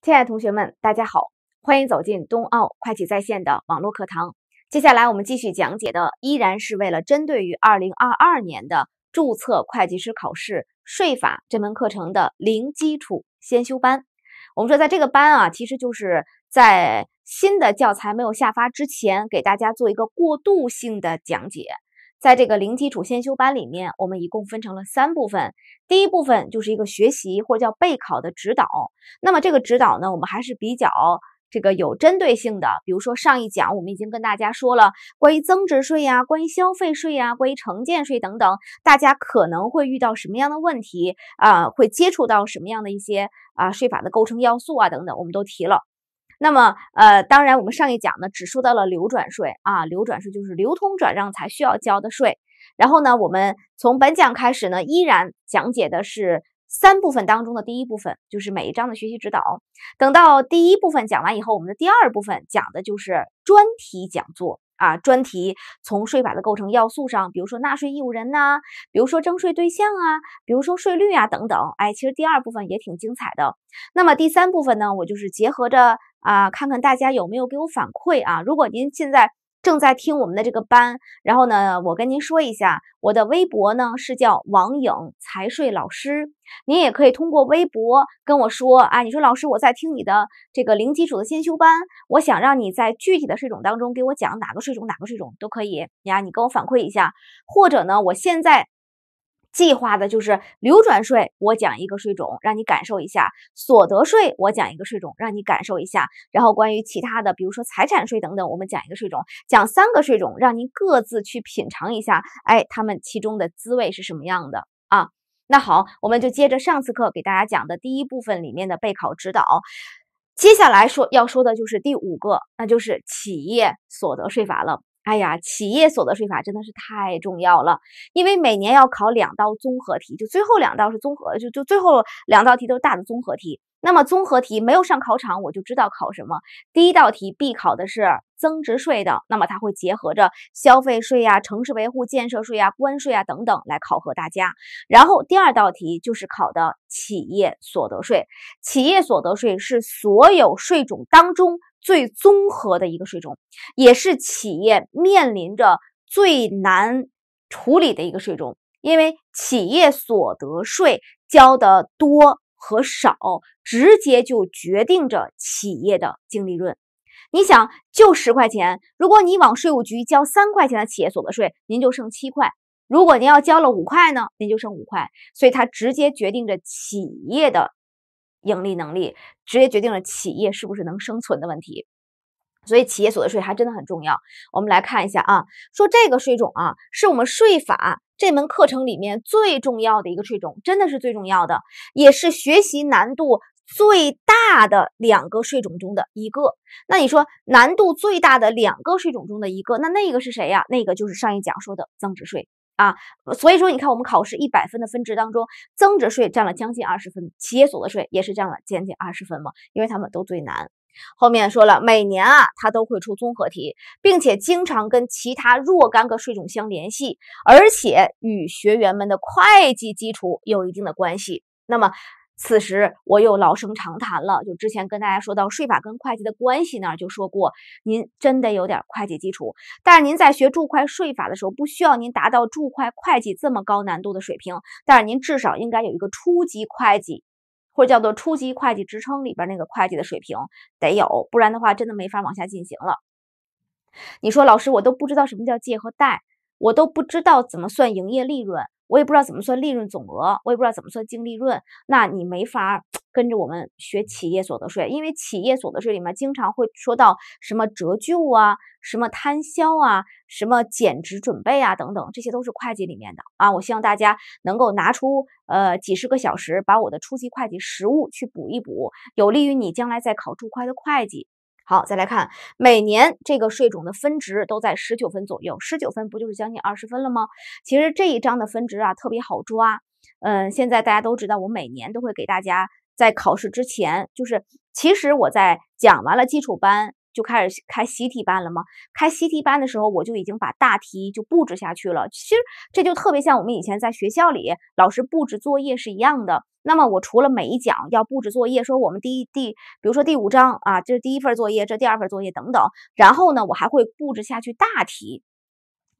亲爱的同学们，大家好，欢迎走进东奥会计在线的网络课堂。接下来我们继续讲解的依然是为了针对于二零二二年的注册会计师考试税法这门课程的零基础先修班。我们说，在这个班啊，其实就是在新的教材没有下发之前，给大家做一个过渡性的讲解。在这个零基础先修班里面，我们一共分成了三部分。第一部分就是一个学习或者叫备考的指导。那么这个指导呢，我们还是比较这个有针对性的。比如说上一讲我们已经跟大家说了关于增值税呀、关于消费税呀、关于城建税等等，大家可能会遇到什么样的问题啊，会接触到什么样的一些啊税法的构成要素啊等等，我们都提了。那么，呃，当然，我们上一讲呢只说到了流转税啊，流转税就是流通转让才需要交的税。然后呢，我们从本讲开始呢，依然讲解的是三部分当中的第一部分，就是每一章的学习指导。等到第一部分讲完以后，我们的第二部分讲的就是专题讲座啊，专题从税法的构成要素上，比如说纳税义务人呐，比如说征税对象啊，比如说税率啊等等。哎，其实第二部分也挺精彩的。那么第三部分呢，我就是结合着。啊，看看大家有没有给我反馈啊！如果您现在正在听我们的这个班，然后呢，我跟您说一下，我的微博呢是叫“王颖财税老师”，您也可以通过微博跟我说，啊，你说老师，我在听你的这个零基础的先修班，我想让你在具体的税种当中给我讲哪个税种，哪个税种都可以呀，你跟我反馈一下，或者呢，我现在。计划的就是流转税，我讲一个税种，让你感受一下；所得税，我讲一个税种，让你感受一下。然后关于其他的，比如说财产税等等，我们讲一个税种，讲三个税种，让您各自去品尝一下，哎，他们其中的滋味是什么样的啊？那好，我们就接着上次课给大家讲的第一部分里面的备考指导，接下来说要说的就是第五个，那就是企业所得税法了。哎呀，企业所得税法真的是太重要了，因为每年要考两道综合题，就最后两道是综合，就就最后两道题都是大的综合题。那么综合题没有上考场，我就知道考什么。第一道题必考的是增值税的，那么它会结合着消费税呀、城市维护建设税啊、关税啊等等来考核大家。然后第二道题就是考的企业所得税，企业所得税是所有税种当中。最综合的一个税种，也是企业面临着最难处理的一个税种，因为企业所得税交的多和少，直接就决定着企业的净利润。你想，就十块钱，如果你往税务局交三块钱的企业所得税，您就剩七块；如果您要交了五块呢，您就剩五块。所以它直接决定着企业的。盈利能力直接决定了企业是不是能生存的问题，所以企业所得税还真的很重要。我们来看一下啊，说这个税种啊，是我们税法这门课程里面最重要的一个税种，真的是最重要的，也是学习难度最大的两个税种中的一个。那你说难度最大的两个税种中的一个，那那个是谁呀？那个就是上一讲说的增值税。啊，所以说你看，我们考试一百分的分值当中，增值税占了将近二十分，企业所得税也是占了将近二十分嘛，因为它们都最难。后面说了，每年啊，它都会出综合题，并且经常跟其他若干个税种相联系，而且与学员们的会计基础有一定的关系。那么。此时我又老生常谈了，就之前跟大家说到税法跟会计的关系那儿就说过，您真得有点会计基础。但是您在学注会税法的时候，不需要您达到注会会计这么高难度的水平，但是您至少应该有一个初级会计，或者叫做初级会计职称里边那个会计的水平得有，不然的话真的没法往下进行了。你说老师，我都不知道什么叫借和贷，我都不知道怎么算营业利润。我也不知道怎么算利润总额，我也不知道怎么算净利润。那你没法 跟着我们学企业所得税，因为企业所得税里面经常会说到什么折旧啊、什么摊销啊、什么减值准备啊等等，这些都是会计里面的啊。我希望大家能够拿出呃几十个小时，把我的初级会计实务去补一补，有利于你将来在考注会的会计。好，再来看每年这个税种的分值都在十九分左右，十九分不就是将近二十分了吗？其实这一章的分值啊特别好抓，嗯，现在大家都知道，我每年都会给大家在考试之前，就是其实我在讲完了基础班。就开始开习题班了吗？开习题班的时候，我就已经把大题就布置下去了。其实这就特别像我们以前在学校里老师布置作业是一样的。那么我除了每一讲要布置作业，说我们第一第，比如说第五章啊，这是第一份作业，这第二份作业等等。然后呢，我还会布置下去大题。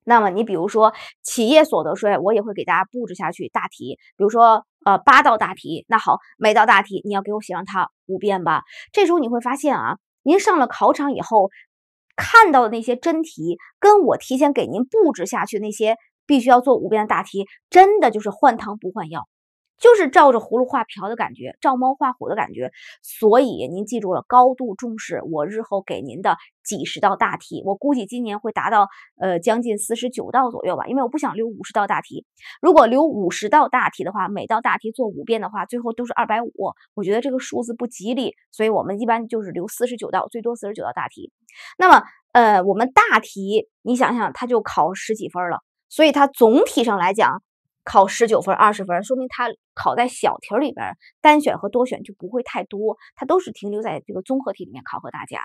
那么你比如说企业所得税，我也会给大家布置下去大题，比如说呃八道大题。那好，每道大题你要给我写上它五遍吧。这时候你会发现啊。您上了考场以后看到的那些真题，跟我提前给您布置下去那些必须要做五遍的大题，真的就是换汤不换药。就是照着葫芦画瓢的感觉，照猫画虎的感觉，所以您记住了，高度重视我日后给您的几十道大题。我估计今年会达到呃将近四十九道左右吧，因为我不想留五十道大题。如果留五十道大题的话，每道大题做五遍的话，最后都是二百五，我觉得这个数字不吉利，所以我们一般就是留四十九道，最多四十九道大题。那么，呃，我们大题你想想，它就考十几分了，所以它总体上来讲。考十九分、二十分，说明他考在小题里边，单选和多选就不会太多，他都是停留在这个综合题里面考核大家。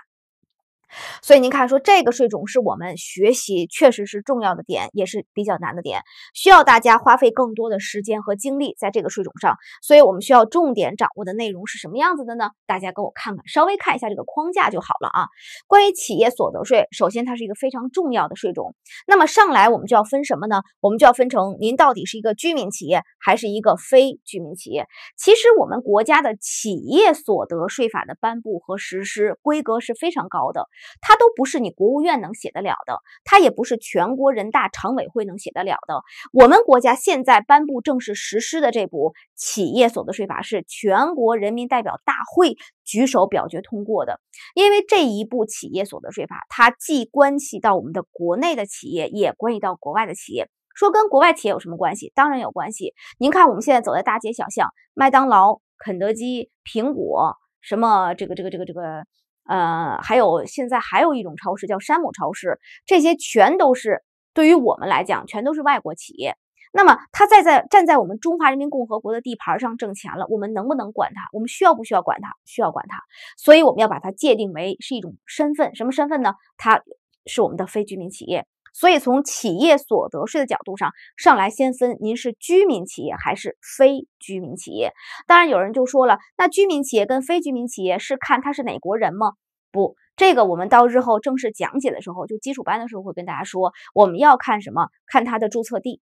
所以您看，说这个税种是我们学习确实是重要的点，也是比较难的点，需要大家花费更多的时间和精力在这个税种上。所以我们需要重点掌握的内容是什么样子的呢？大家给我看看，稍微看一下这个框架就好了啊。关于企业所得税，首先它是一个非常重要的税种。那么上来我们就要分什么呢？我们就要分成您到底是一个居民企业还是一个非居民企业。其实我们国家的企业所得税法的颁布和实施规格是非常高的。它都不是你国务院能写得了的，它也不是全国人大常委会能写得了的。我们国家现在颁布正式实施的这部企业所得税法是全国人民代表大会举手表决通过的，因为这一部企业所得税法，它既关系到我们的国内的企业，也关系到国外的企业。说跟国外企业有什么关系？当然有关系。您看我们现在走在大街小巷，麦当劳、肯德基、苹果，什么这个这个这个这个。呃，还有现在还有一种超市叫山姆超市，这些全都是对于我们来讲，全都是外国企业。那么他再在站在我们中华人民共和国的地盘上挣钱了，我们能不能管他？我们需要不需要管他？需要管他。所以我们要把它界定为是一种身份，什么身份呢？它是我们的非居民企业。所以从企业所得税的角度上上来，先分您是居民企业还是非居民企业。当然有人就说了，那居民企业跟非居民企业是看他是哪国人吗？不，这个我们到日后正式讲解的时候，就基础班的时候会跟大家说，我们要看什么？看他的注册地，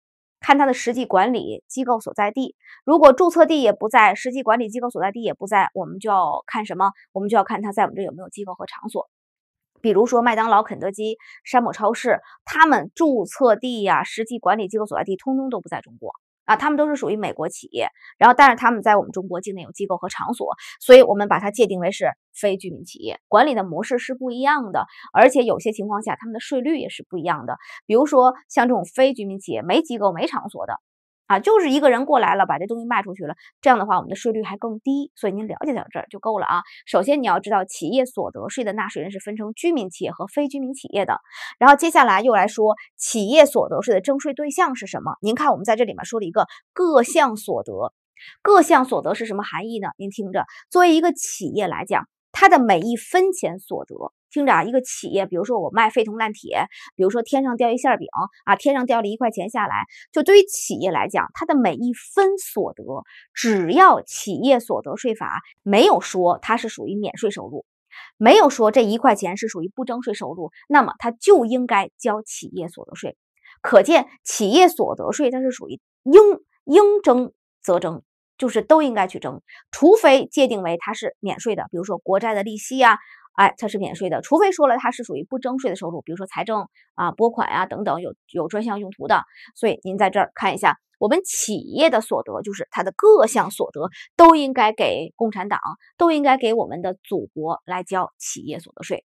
看它的实际管理机构所在地。如果注册地也不在，实际管理机构所在地也不在，我们就要看什么？我们就要看他在我们这有没有机构和场所。比如说麦当劳、肯德基、山姆超市，他们注册地呀、实际管理机构所在地，通通都不在中国啊，他们都是属于美国企业。然后，但是他们在我们中国境内有机构和场所，所以我们把它界定为是非居民企业，管理的模式是不一样的，而且有些情况下他们的税率也是不一样的。比如说像这种非居民企业没机构没场所的。啊，就是一个人过来了，把这东西卖出去了。这样的话，我们的税率还更低。所以您了解到这儿就够了啊。首先，你要知道企业所得税的纳税人是分成居民企业和非居民企业的。然后接下来又来说企业所得税的征税对象是什么？您看，我们在这里面说了一个各项所得，各项所得是什么含义呢？您听着，作为一个企业来讲，它的每一分钱所得。听着啊，一个企业，比如说我卖废铜烂铁，比如说天上掉一馅饼啊，天上掉了一块钱下来，就对于企业来讲，它的每一分所得，只要企业所得税法没有说它是属于免税收入，没有说这一块钱是属于不征税收入，那么它就应该交企业所得税。可见，企业所得税它是属于应应征则征，就是都应该去征，除非界定为它是免税的，比如说国债的利息呀。哎，它是免税的，除非说了它是属于不征税的收入，比如说财政啊拨款呀等等，有有专项用途的。所以您在这儿看一下，我们企业的所得就是它的各项所得都应该给共产党，都应该给我们的祖国来交企业所得税。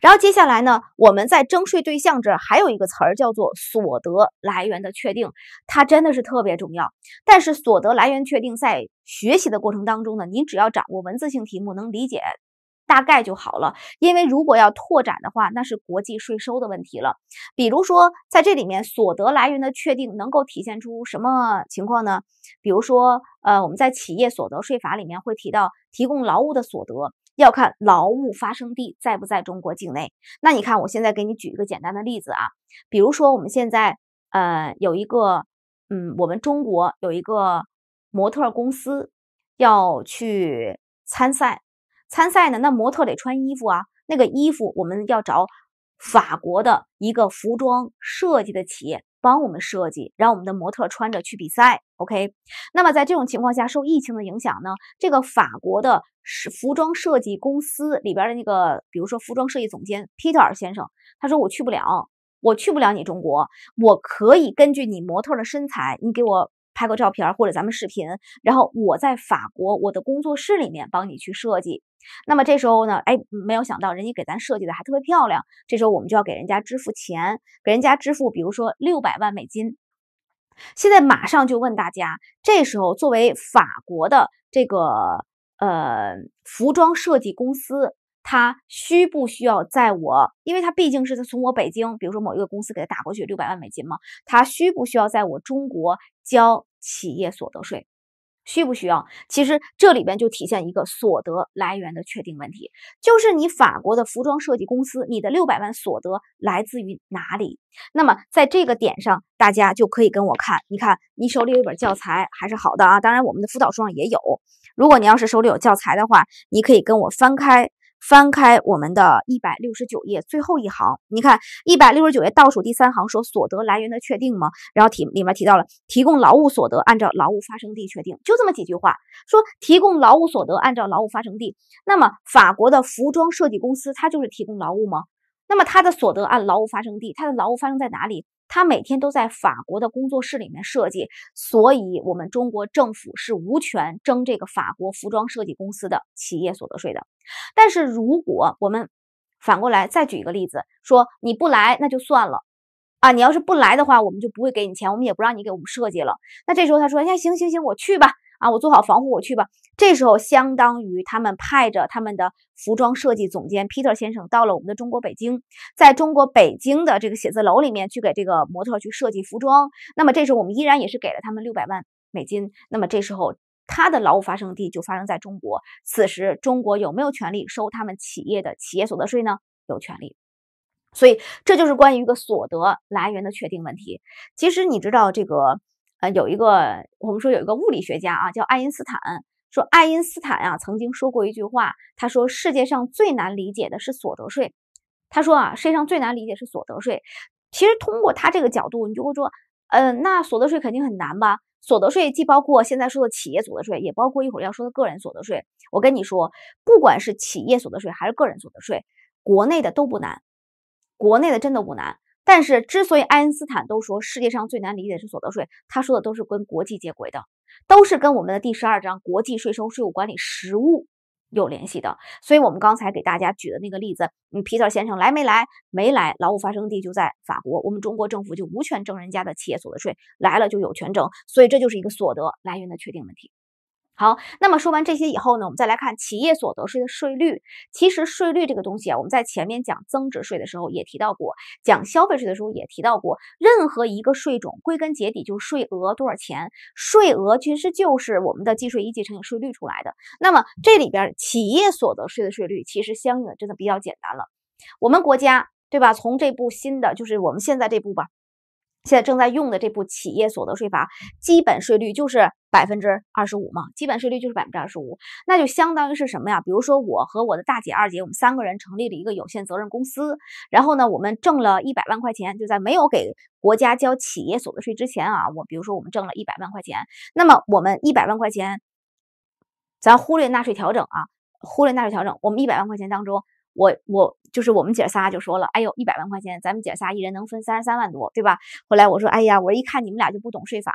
然后接下来呢，我们在征税对象这还有一个词儿叫做所得来源的确定，它真的是特别重要。但是所得来源确定在学习的过程当中呢，您只要掌握文字性题目，能理解。大概就好了，因为如果要拓展的话，那是国际税收的问题了。比如说，在这里面所得来源的确定能够体现出什么情况呢？比如说，呃，我们在企业所得税法里面会提到，提供劳务的所得要看劳务发生地在不在中国境内。那你看，我现在给你举一个简单的例子啊，比如说我们现在呃有一个，嗯，我们中国有一个模特公司要去参赛。参赛呢？那模特得穿衣服啊。那个衣服我们要找法国的一个服装设计的企业帮我们设计，让我们的模特穿着去比赛。OK。那么在这种情况下，受疫情的影响呢，这个法国的服装设计公司里边的那个，比如说服装设计总监皮特尔先生，他说我去不了，我去不了你中国，我可以根据你模特的身材，你给我拍个照片或者咱们视频，然后我在法国我的工作室里面帮你去设计。那么这时候呢，哎，没有想到人家给咱设计的还特别漂亮。这时候我们就要给人家支付钱，给人家支付，比如说六百万美金。现在马上就问大家，这时候作为法国的这个呃服装设计公司，它需不需要在我？因为它毕竟是从我北京，比如说某一个公司给他打过去六百万美金嘛，它需不需要在我中国交企业所得税？需不需要？其实这里边就体现一个所得来源的确定问题，就是你法国的服装设计公司，你的六百万所得来自于哪里？那么在这个点上，大家就可以跟我看，你看你手里有一本教材还是好的啊，当然我们的辅导书上也有。如果你要是手里有教材的话，你可以跟我翻开。翻开我们的一百六十九页最后一行，你看一百六十九页倒数第三行说所得来源的确定吗？然后题里面提到了提供劳务所得按照劳务发生地确定，就这么几句话，说提供劳务所得按照劳务发生地。那么法国的服装设计公司它就是提供劳务吗？那么它的所得按劳务发生地，它的劳务发生在哪里？它每天都在法国的工作室里面设计，所以我们中国政府是无权征这个法国服装设计公司的企业所得税的。但是如果我们反过来再举一个例子，说你不来那就算了啊，你要是不来的话，我们就不会给你钱，我们也不让你给我们设计了。那这时候他说，哎，行行行，我去吧，啊，我做好防护我去吧。这时候相当于他们派着他们的服装设计总监 Peter 先生到了我们的中国北京，在中国北京的这个写字楼里面去给这个模特去设计服装。那么这时候我们依然也是给了他们六百万美金。那么这时候。他的劳务发生地就发生在中国，此时中国有没有权利收他们企业的企业所得税呢？有权利，所以这就是关于一个所得来源的确定问题。其实你知道这个，呃，有一个我们说有一个物理学家啊，叫爱因斯坦，说爱因斯坦啊曾经说过一句话，他说世界上最难理解的是所得税。他说啊，世界上最难理解是所得税。其实通过他这个角度，你就会说，呃，那所得税肯定很难吧？所得税既包括现在说的企业所得税，也包括一会儿要说的个人所得税。我跟你说，不管是企业所得税还是个人所得税，国内的都不难，国内的真的不难。但是，之所以爱因斯坦都说世界上最难理解是所得税，他说的都是跟国际接轨的，都是跟我们的第十二章国际税收税务管理实务。有联系的，所以我们刚才给大家举的那个例子，嗯，皮特先生来没来？没来，劳务发生地就在法国，我们中国政府就无权征人家的企业所得税，来了就有权征，所以这就是一个所得来源的确定问题。好，那么说完这些以后呢，我们再来看企业所得税的税率。其实税率这个东西啊，我们在前面讲增值税的时候也提到过，讲消费税的时候也提到过。任何一个税种，归根结底就是税额多少钱，税额其实就是我们的计税依据乘以税率出来的。那么这里边企业所得税的税率，其实相应的真的比较简单了。我们国家对吧？从这部新的，就是我们现在这部吧。现在正在用的这部企业所得税法，基本税率就是百分之二十五嘛？基本税率就是百分之二十五，那就相当于是什么呀？比如说我和我的大姐、二姐，我们三个人成立了一个有限责任公司，然后呢，我们挣了一百万块钱，就在没有给国家交企业所得税之前啊，我比如说我们挣了一百万块钱，那么我们一百万块钱，咱忽略纳税调整啊，忽略纳税调整，我们一百万块钱当中。我我就是我们姐仨就说了，哎呦一百万块钱，咱们姐仨一人能分三十三万多，对吧？后来我说，哎呀，我一看你们俩就不懂税法，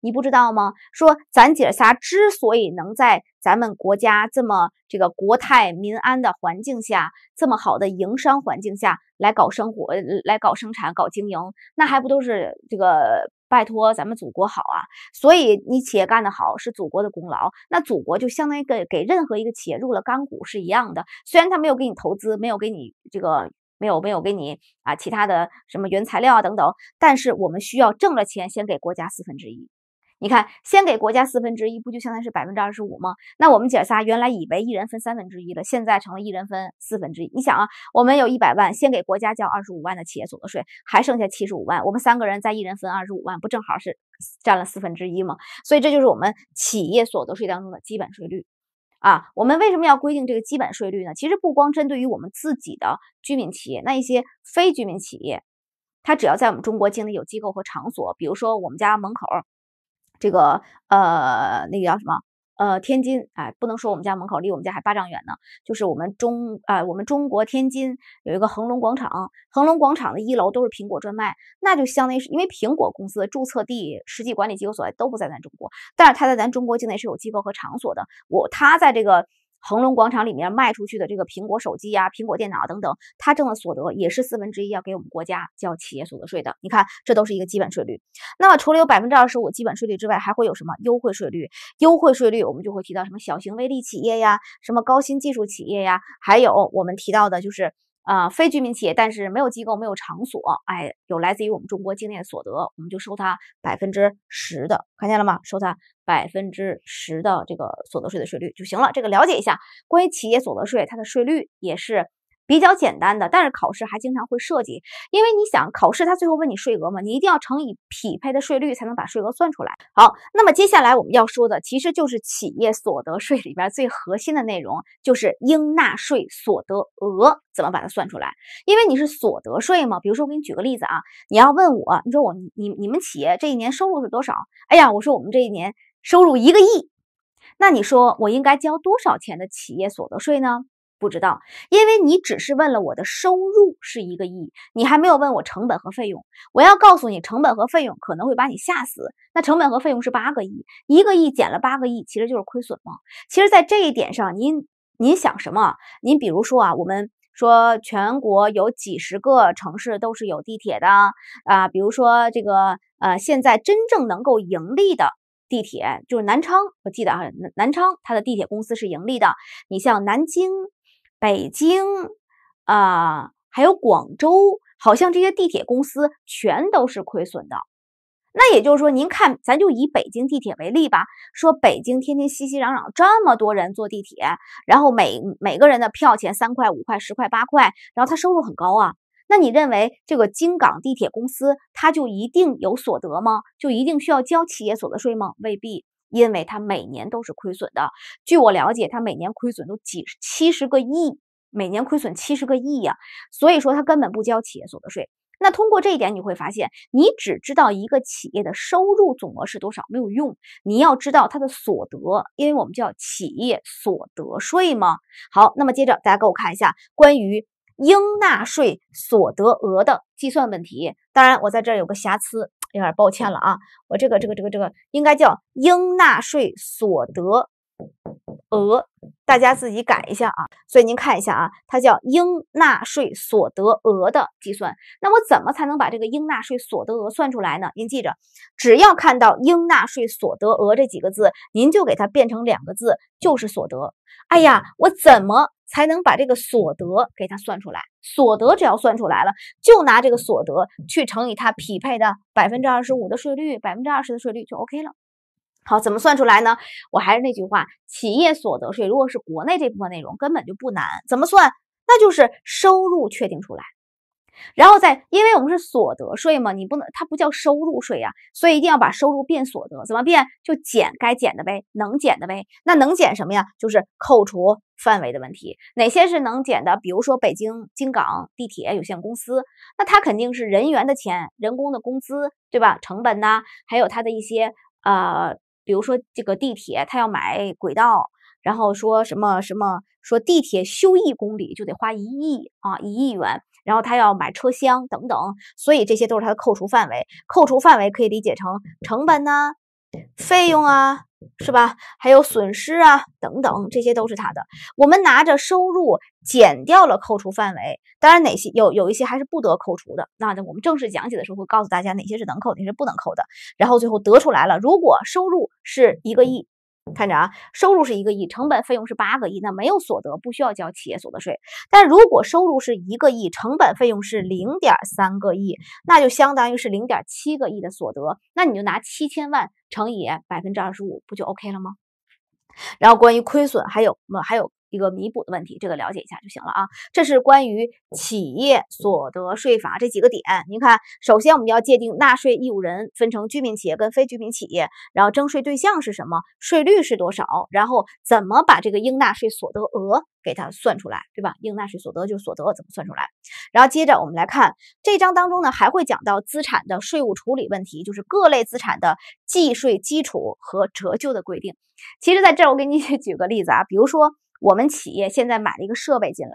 你不知道吗？说咱姐仨之所以能在咱们国家这么这个国泰民安的环境下，这么好的营商环境下来搞生活、来搞生产、搞经营，那还不都是这个？拜托，咱们祖国好啊！所以你企业干得好是祖国的功劳，那祖国就相当于给给任何一个企业入了干股是一样的。虽然他没有给你投资，没有给你这个，没有没有给你啊，其他的什么原材料啊等等，但是我们需要挣了钱先给国家四分之一。你看，先给国家四分之一，不就相当于是百分之二十五吗？那我们姐仨原来以为一人分三分之一的，现在成了一人分四分之一。你想啊，我们有一百万，先给国家交二十五万的企业所得税，还剩下七十五万，我们三个人再一人分二十五万，不正好是占了四分之一吗？所以这就是我们企业所得税当中的基本税率。啊，我们为什么要规定这个基本税率呢？其实不光针对于我们自己的居民企业，那一些非居民企业，它只要在我们中国境内有机构和场所，比如说我们家门口。这个呃，那个叫什么？呃，天津哎，不能说我们家门口离我们家还八丈远呢，就是我们中啊，我们中国天津有一个恒隆广场，恒隆广场的一楼都是苹果专卖，那就相当于是因为苹果公司注册地、实际管理机构所在都不在咱中国，但是它在咱中国境内是有机构和场所的，我它在这个。恒隆广场里面卖出去的这个苹果手机呀、苹果电脑等等，它挣的所得也是四分之一要给我们国家交企业所得税的。你看，这都是一个基本税率。那么除了有百分之二十五基本税率之外，还会有什么优惠税率？优惠税率我们就会提到什么小型微利企业呀、什么高新技术企业呀，还有我们提到的就是。啊，非居民企业，但是没有机构，没有场所，哎，有来自于我们中国境内所得，我们就收它百分之十的，看见了吗？收它百分之十的这个所得税的税率就行了。这个了解一下，关于企业所得税它的税率也是。比较简单的，但是考试还经常会涉及，因为你想考试，他最后问你税额嘛，你一定要乘以匹配的税率才能把税额算出来。好，那么接下来我们要说的，其实就是企业所得税里边最核心的内容，就是应纳税所得额怎么把它算出来。因为你是所得税嘛，比如说我给你举个例子啊，你要问我，你说我你你们企业这一年收入是多少？哎呀，我说我们这一年收入一个亿，那你说我应该交多少钱的企业所得税呢？不知道，因为你只是问了我的收入是一个亿，你还没有问我成本和费用。我要告诉你，成本和费用可能会把你吓死。那成本和费用是八个亿，一个亿减了八个亿，其实就是亏损嘛。其实，在这一点上，您您想什么？您比如说啊，我们说全国有几十个城市都是有地铁的啊，比如说这个呃，现在真正能够盈利的地铁就是南昌。我记得啊，南昌它的地铁公司是盈利的。你像南京。北京，啊，还有广州，好像这些地铁公司全都是亏损的。那也就是说，您看，咱就以北京地铁为例吧。说北京天天熙熙攘攘，这么多人坐地铁，然后每每个人的票钱三块、五块、十块、八块，然后他收入很高啊。那你认为这个京港地铁公司它就一定有所得吗？就一定需要交企业所得税吗？未必。因为它每年都是亏损的，据我了解，它每年亏损都几七十个亿，每年亏损七十个亿啊，所以说它根本不交企业所得税。那通过这一点，你会发现，你只知道一个企业的收入总额是多少没有用，你要知道它的所得，因为我们叫企业所得税嘛。好，那么接着大家给我看一下关于应纳税所得额的计算问题。当然，我在这儿有个瑕疵。有点抱歉了啊，我这个这个这个这个应该叫应纳税所得。额，大家自己改一下啊。所以您看一下啊，它叫应纳税所得额的计算。那我怎么才能把这个应纳税所得额算出来呢？您记着，只要看到应纳税所得额这几个字，您就给它变成两个字，就是所得。哎呀，我怎么才能把这个所得给它算出来？所得只要算出来了，就拿这个所得去乘以它匹配的百分之二十五的税率，百分之二十的税率就 OK 了。好，怎么算出来呢？我还是那句话，企业所得税如果是国内这部分内容，根本就不难。怎么算？那就是收入确定出来，然后再，因为我们是所得税嘛，你不能它不叫收入税呀，所以一定要把收入变所得。怎么变？就减该减的呗，能减的呗。那能减什么呀？就是扣除范围的问题。哪些是能减的？比如说北京京港地铁有限公司，那它肯定是人员的钱、人工的工资，对吧？成本呐，还有它的一些呃。比如说这个地铁，他要买轨道，然后说什么什么说地铁修一公里就得花一亿啊一亿元，然后他要买车厢等等，所以这些都是它的扣除范围。扣除范围可以理解成成本呐、费用啊。是吧？还有损失啊，等等，这些都是他的。我们拿着收入减掉了扣除范围，当然哪些有有一些还是不得扣除的。那我们正式讲解的时候会告诉大家哪些是能扣，哪些是不能扣的。然后最后得出来了，如果收入是一个亿。看着啊，收入是一个亿，成本费用是八个亿，那没有所得，不需要交企业所得税。但如果收入是一个亿，成本费用是零点三个亿，那就相当于是零点七个亿的所得，那你就拿七千万乘以百分之二十五，不就 OK 了吗？然后关于亏损，还有么？还有？一个弥补的问题，这个了解一下就行了啊。这是关于企业所得税法这几个点，您看，首先我们要界定纳税义务人，分成居民企业跟非居民企业，然后征税对象是什么，税率是多少，然后怎么把这个应纳税所得额给它算出来，对吧？应纳税所得就是所得怎么算出来？然后接着我们来看这章当中呢，还会讲到资产的税务处理问题，就是各类资产的计税基础和折旧的规定。其实，在这儿我给你 举个例子啊，比如说。我们企业现在买了一个设备进来，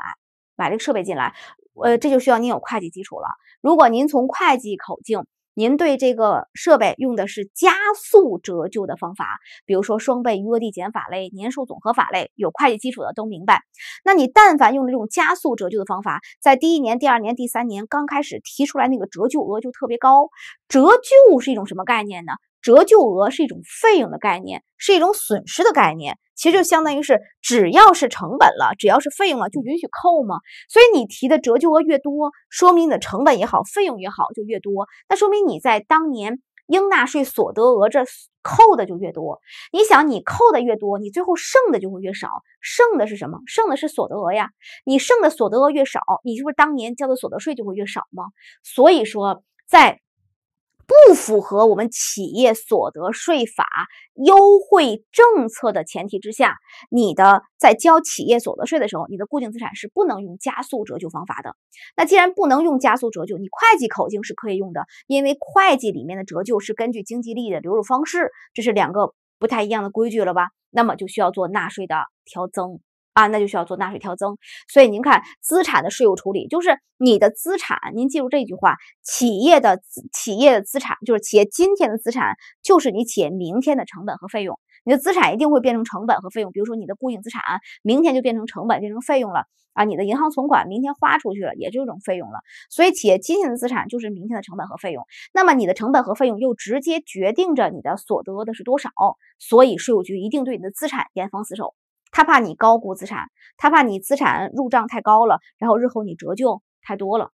买了一个设备进来，呃，这就需要您有会计基础了。如果您从会计口径，您对这个设备用的是加速折旧的方法，比如说双倍余额递减法类、年数总和法类，有会计基础的都明白。那你但凡用这种加速折旧的方法，在第一年、第二年、第三年刚开始提出来那个折旧额就特别高。折旧是一种什么概念呢？折旧额是一种费用的概念，是一种损失的概念，其实就相当于是只要是成本了，只要是费用了，就允许扣嘛。所以你提的折旧额越多，说明你的成本也好，费用也好就越多，那说明你在当年应纳税所得额这扣的就越多。你想，你扣的越多，你最后剩的就会越少，剩的是什么？剩的是所得额呀。你剩的所得额越少，你是不是当年交的所得税就会越少吗？所以说在。不符合我们企业所得税法优惠政策的前提之下，你的在交企业所得税的时候，你的固定资产是不能用加速折旧方法的。那既然不能用加速折旧，你会计口径是可以用的，因为会计里面的折旧是根据经济利益的流入方式，这是两个不太一样的规矩了吧？那么就需要做纳税的调增。啊，那就需要做纳税调增。所以您看，资产的税务处理就是你的资产。您记住这句话：企业的企业的资产就是企业今天的资产，就是你企业明天的成本和费用。你的资产一定会变成成本和费用。比如说，你的固定资产明天就变成成本、变成费用了啊。你的银行存款明天花出去了，也是一种费用了。所以，企业今天的资产就是明天的成本和费用。那么，你的成本和费用又直接决定着你的所得的是多少。所以，税务局一定对你的资产严防死守。他怕你高估资产，他怕你资产入账太高了，然后日后你折旧太多了，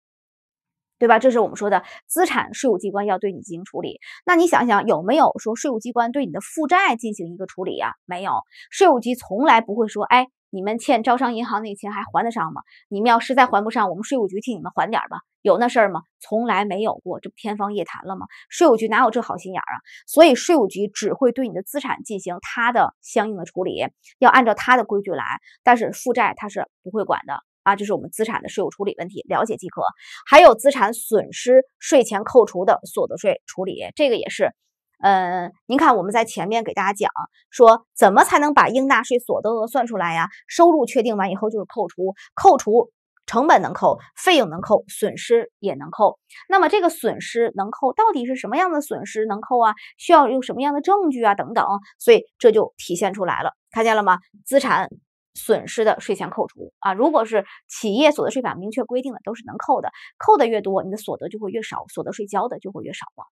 对吧？这是我们说的资产，税务机关要对你进行处理。那你想想有没有说税务机关对你的负债进行一个处理啊？没有，税务局从来不会说哎。你们欠招商银行那钱还还得上吗？你们要实在还不上，我们税务局替你们还点吧？有那事儿吗？从来没有过，这不天方夜谭了吗？税务局哪有这好心眼儿啊？所以税务局只会对你的资产进行它的相应的处理，要按照它的规矩来。但是负债它是不会管的啊，这是我们资产的税务处理问题，了解即可。还有资产损失税前扣除的所得税处理，这个也是。呃，您看我们在前面给大家讲说，怎么才能把应纳税所得额算出来呀？收入确定完以后就是扣除，扣除成本能扣，费用能扣，损失也能扣。那么这个损失能扣，到底是什么样的损失能扣啊？需要用什么样的证据啊？等等。所以这就体现出来了，看见了吗？资产损失的税前扣除啊，如果是企业所得税法明确规定的，都是能扣的。扣的越多，你的所得就会越少，所得税交的就会越少了。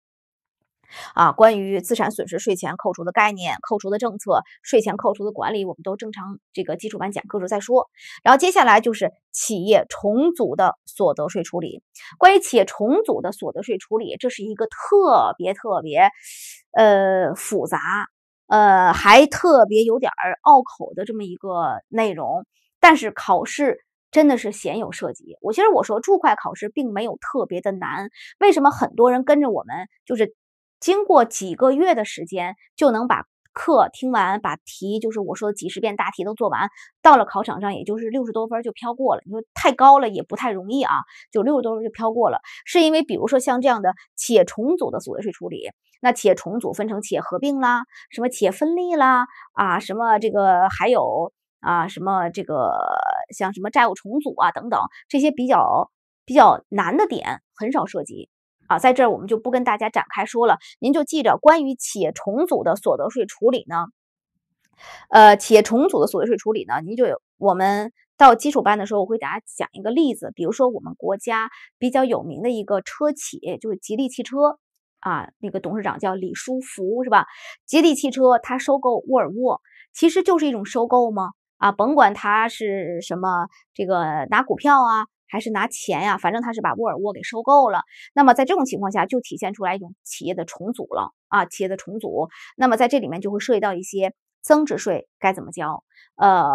啊，关于资产损失税前扣除的概念、扣除的政策、税前扣除的管理，我们都正常这个基础班讲课时候再说。然后接下来就是企业重组的所得税处理。关于企业重组的所得税处理，这是一个特别特别，呃，复杂，呃，还特别有点儿拗口的这么一个内容。但是考试真的是鲜有涉及。我其实我说注会考试并没有特别的难，为什么很多人跟着我们就是？经过几个月的时间，就能把课听完，把题就是我说的几十遍大题都做完。到了考场上，也就是六十多分就飘过了。你说太高了也不太容易啊，就六十多分就飘过了。是因为比如说像这样的企业重组的所得税处理，那企业重组分成企业合并啦，什么企业分立啦，啊，什么这个还有啊，什么这个像什么债务重组啊等等，这些比较比较难的点很少涉及。好，在这儿我们就不跟大家展开说了，您就记着，关于企业重组的所得税处理呢，呃，企业重组的所得税处理呢，您就有我们到基础班的时候，我会给大家讲一个例子，比如说我们国家比较有名的一个车企，就是吉利汽车啊，那个董事长叫李书福是吧？吉利汽车它收购沃尔沃，其实就是一种收购吗？啊，甭管它是什么，这个拿股票啊。还是拿钱呀，反正他是把沃尔沃给收购了。那么在这种情况下，就体现出来一种企业的重组了啊，企业的重组。那么在这里面就会涉及到一些增值税该怎么交，呃，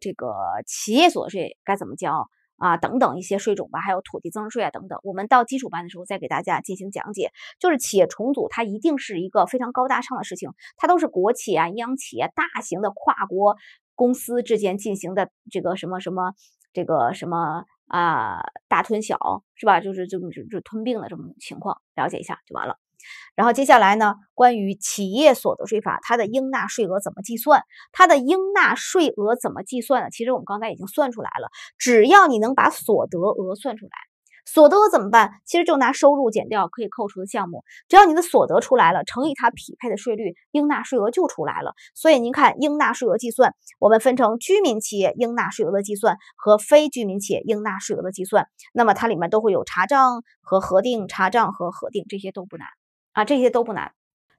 这个企业所得税该怎么交啊，等等一些税种吧，还有土地增值税啊等等。我们到基础班的时候再给大家进行讲解。就是企业重组，它一定是一个非常高大上的事情，它都是国企啊、央企啊、大型的跨国公司之间进行的这个什么什么，这个什么。啊，大吞小是吧？就是这么就就吞并的这么种情况，了解一下就完了。然后接下来呢，关于企业所得税法，它的应纳税额怎么计算？它的应纳税额怎么计算呢？其实我们刚才已经算出来了，只要你能把所得额算出来。所得怎么办？其实就拿收入减掉可以扣除的项目，只要你的所得出来了，乘以它匹配的税率，应纳税额就出来了。所以您看，应纳税额计算，我们分成居民企业应纳税额的计算和非居民企业应纳税额的计算。那么它里面都会有查账和核定，查账和核定这些都不难啊，这些都不难。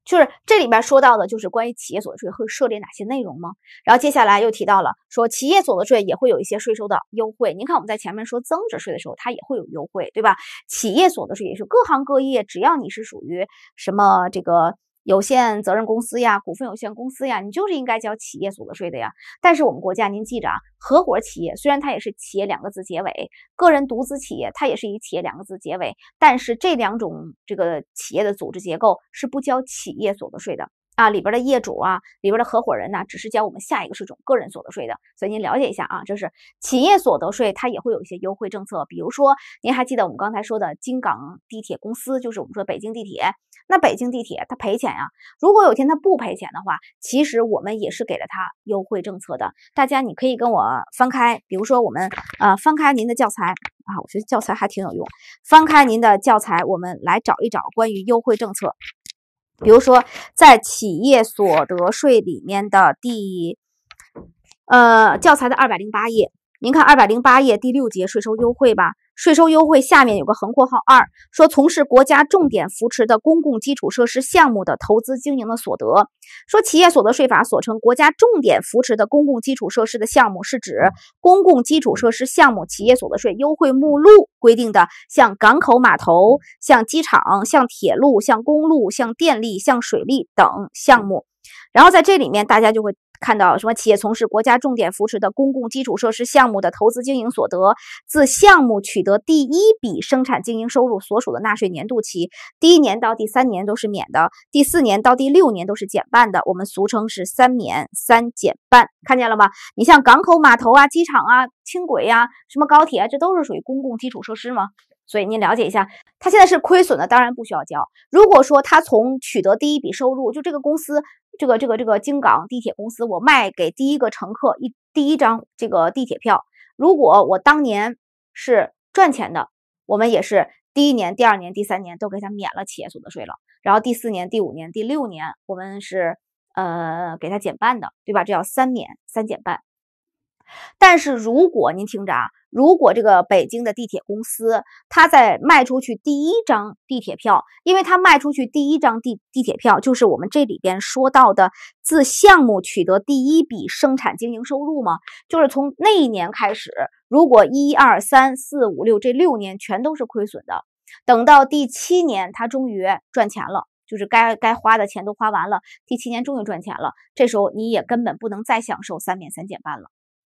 就是这里边说到的，就是关于企业所得税会涉猎哪些内容吗？然后接下来又提到了，说企业所得税也会有一些税收的优惠。您看我们在前面说增值税的时候，它也会有优惠，对吧？企业所得税也是，各行各业只要你是属于什么这个。有限责任公司呀，股份有限公司呀，你就是应该交企业所得税的呀。但是我们国家，您记着啊，合伙企业虽然它也是“企业”两个字结尾，个人独资企业它也是以“企业”两个字结尾，但是这两种这个企业的组织结构是不交企业所得税的。啊，里边的业主啊，里边的合伙人呢，只是交我们下一个税种个人所得税的，所以您了解一下啊。这是企业所得税，它也会有一些优惠政策。比如说，您还记得我们刚才说的京港地铁公司，就是我们说北京地铁。那北京地铁它赔钱呀？如果有一天它不赔钱的话，其实我们也是给了它优惠政策的。大家你可以跟我翻开，比如说我们呃翻开您的教材啊，我觉得教材还挺有用。翻开您的教材，我们来找一找关于优惠政策。比如说，在企业所得税里面的第，呃，教材的二百零八页。您看二百零八页第六节税收优惠吧，税收优惠下面有个横括号二，说从事国家重点扶持的公共基础设施项目的投资经营的所得，说企业所得税法所称国家重点扶持的公共基础设施的项目，是指公共基础设施项目企业所得税优惠目录规定的，像港口码头、像机场、像铁路、像公路、像电力、像水利等项目。然后在这里面，大家就会。看到什么企业从事国家重点扶持的公共基础设施项目的投资经营所得，自项目取得第一笔生产经营收入所属的纳税年度起，第一年到第三年都是免的，第四年到第六年都是减半的，我们俗称是三免三减半，看见了吗？你像港口码头啊、机场啊、轻轨呀、什么高铁，这都是属于公共基础设施吗？所以您了解一下，他现在是亏损的，当然不需要交。如果说他从取得第一笔收入，就这个公司，这个这个这个京港地铁公司，我卖给第一个乘客一第一张这个地铁票，如果我当年是赚钱的，我们也是第一年、第二年、第三年都给他免了企业所得税了，然后第四年、第五年、第六年我们是呃给他减半的，对吧？这叫三免三减半。但是如果您听着啊，如果这个北京的地铁公司，它在卖出去第一张地铁票，因为它卖出去第一张地地铁票，就是我们这里边说到的自项目取得第一笔生产经营收入嘛，就是从那一年开始，如果一二三四五六这六年全都是亏损的，等到第七年它终于赚钱了，就是该该花的钱都花完了，第七年终于赚钱了，这时候你也根本不能再享受三免三减半了。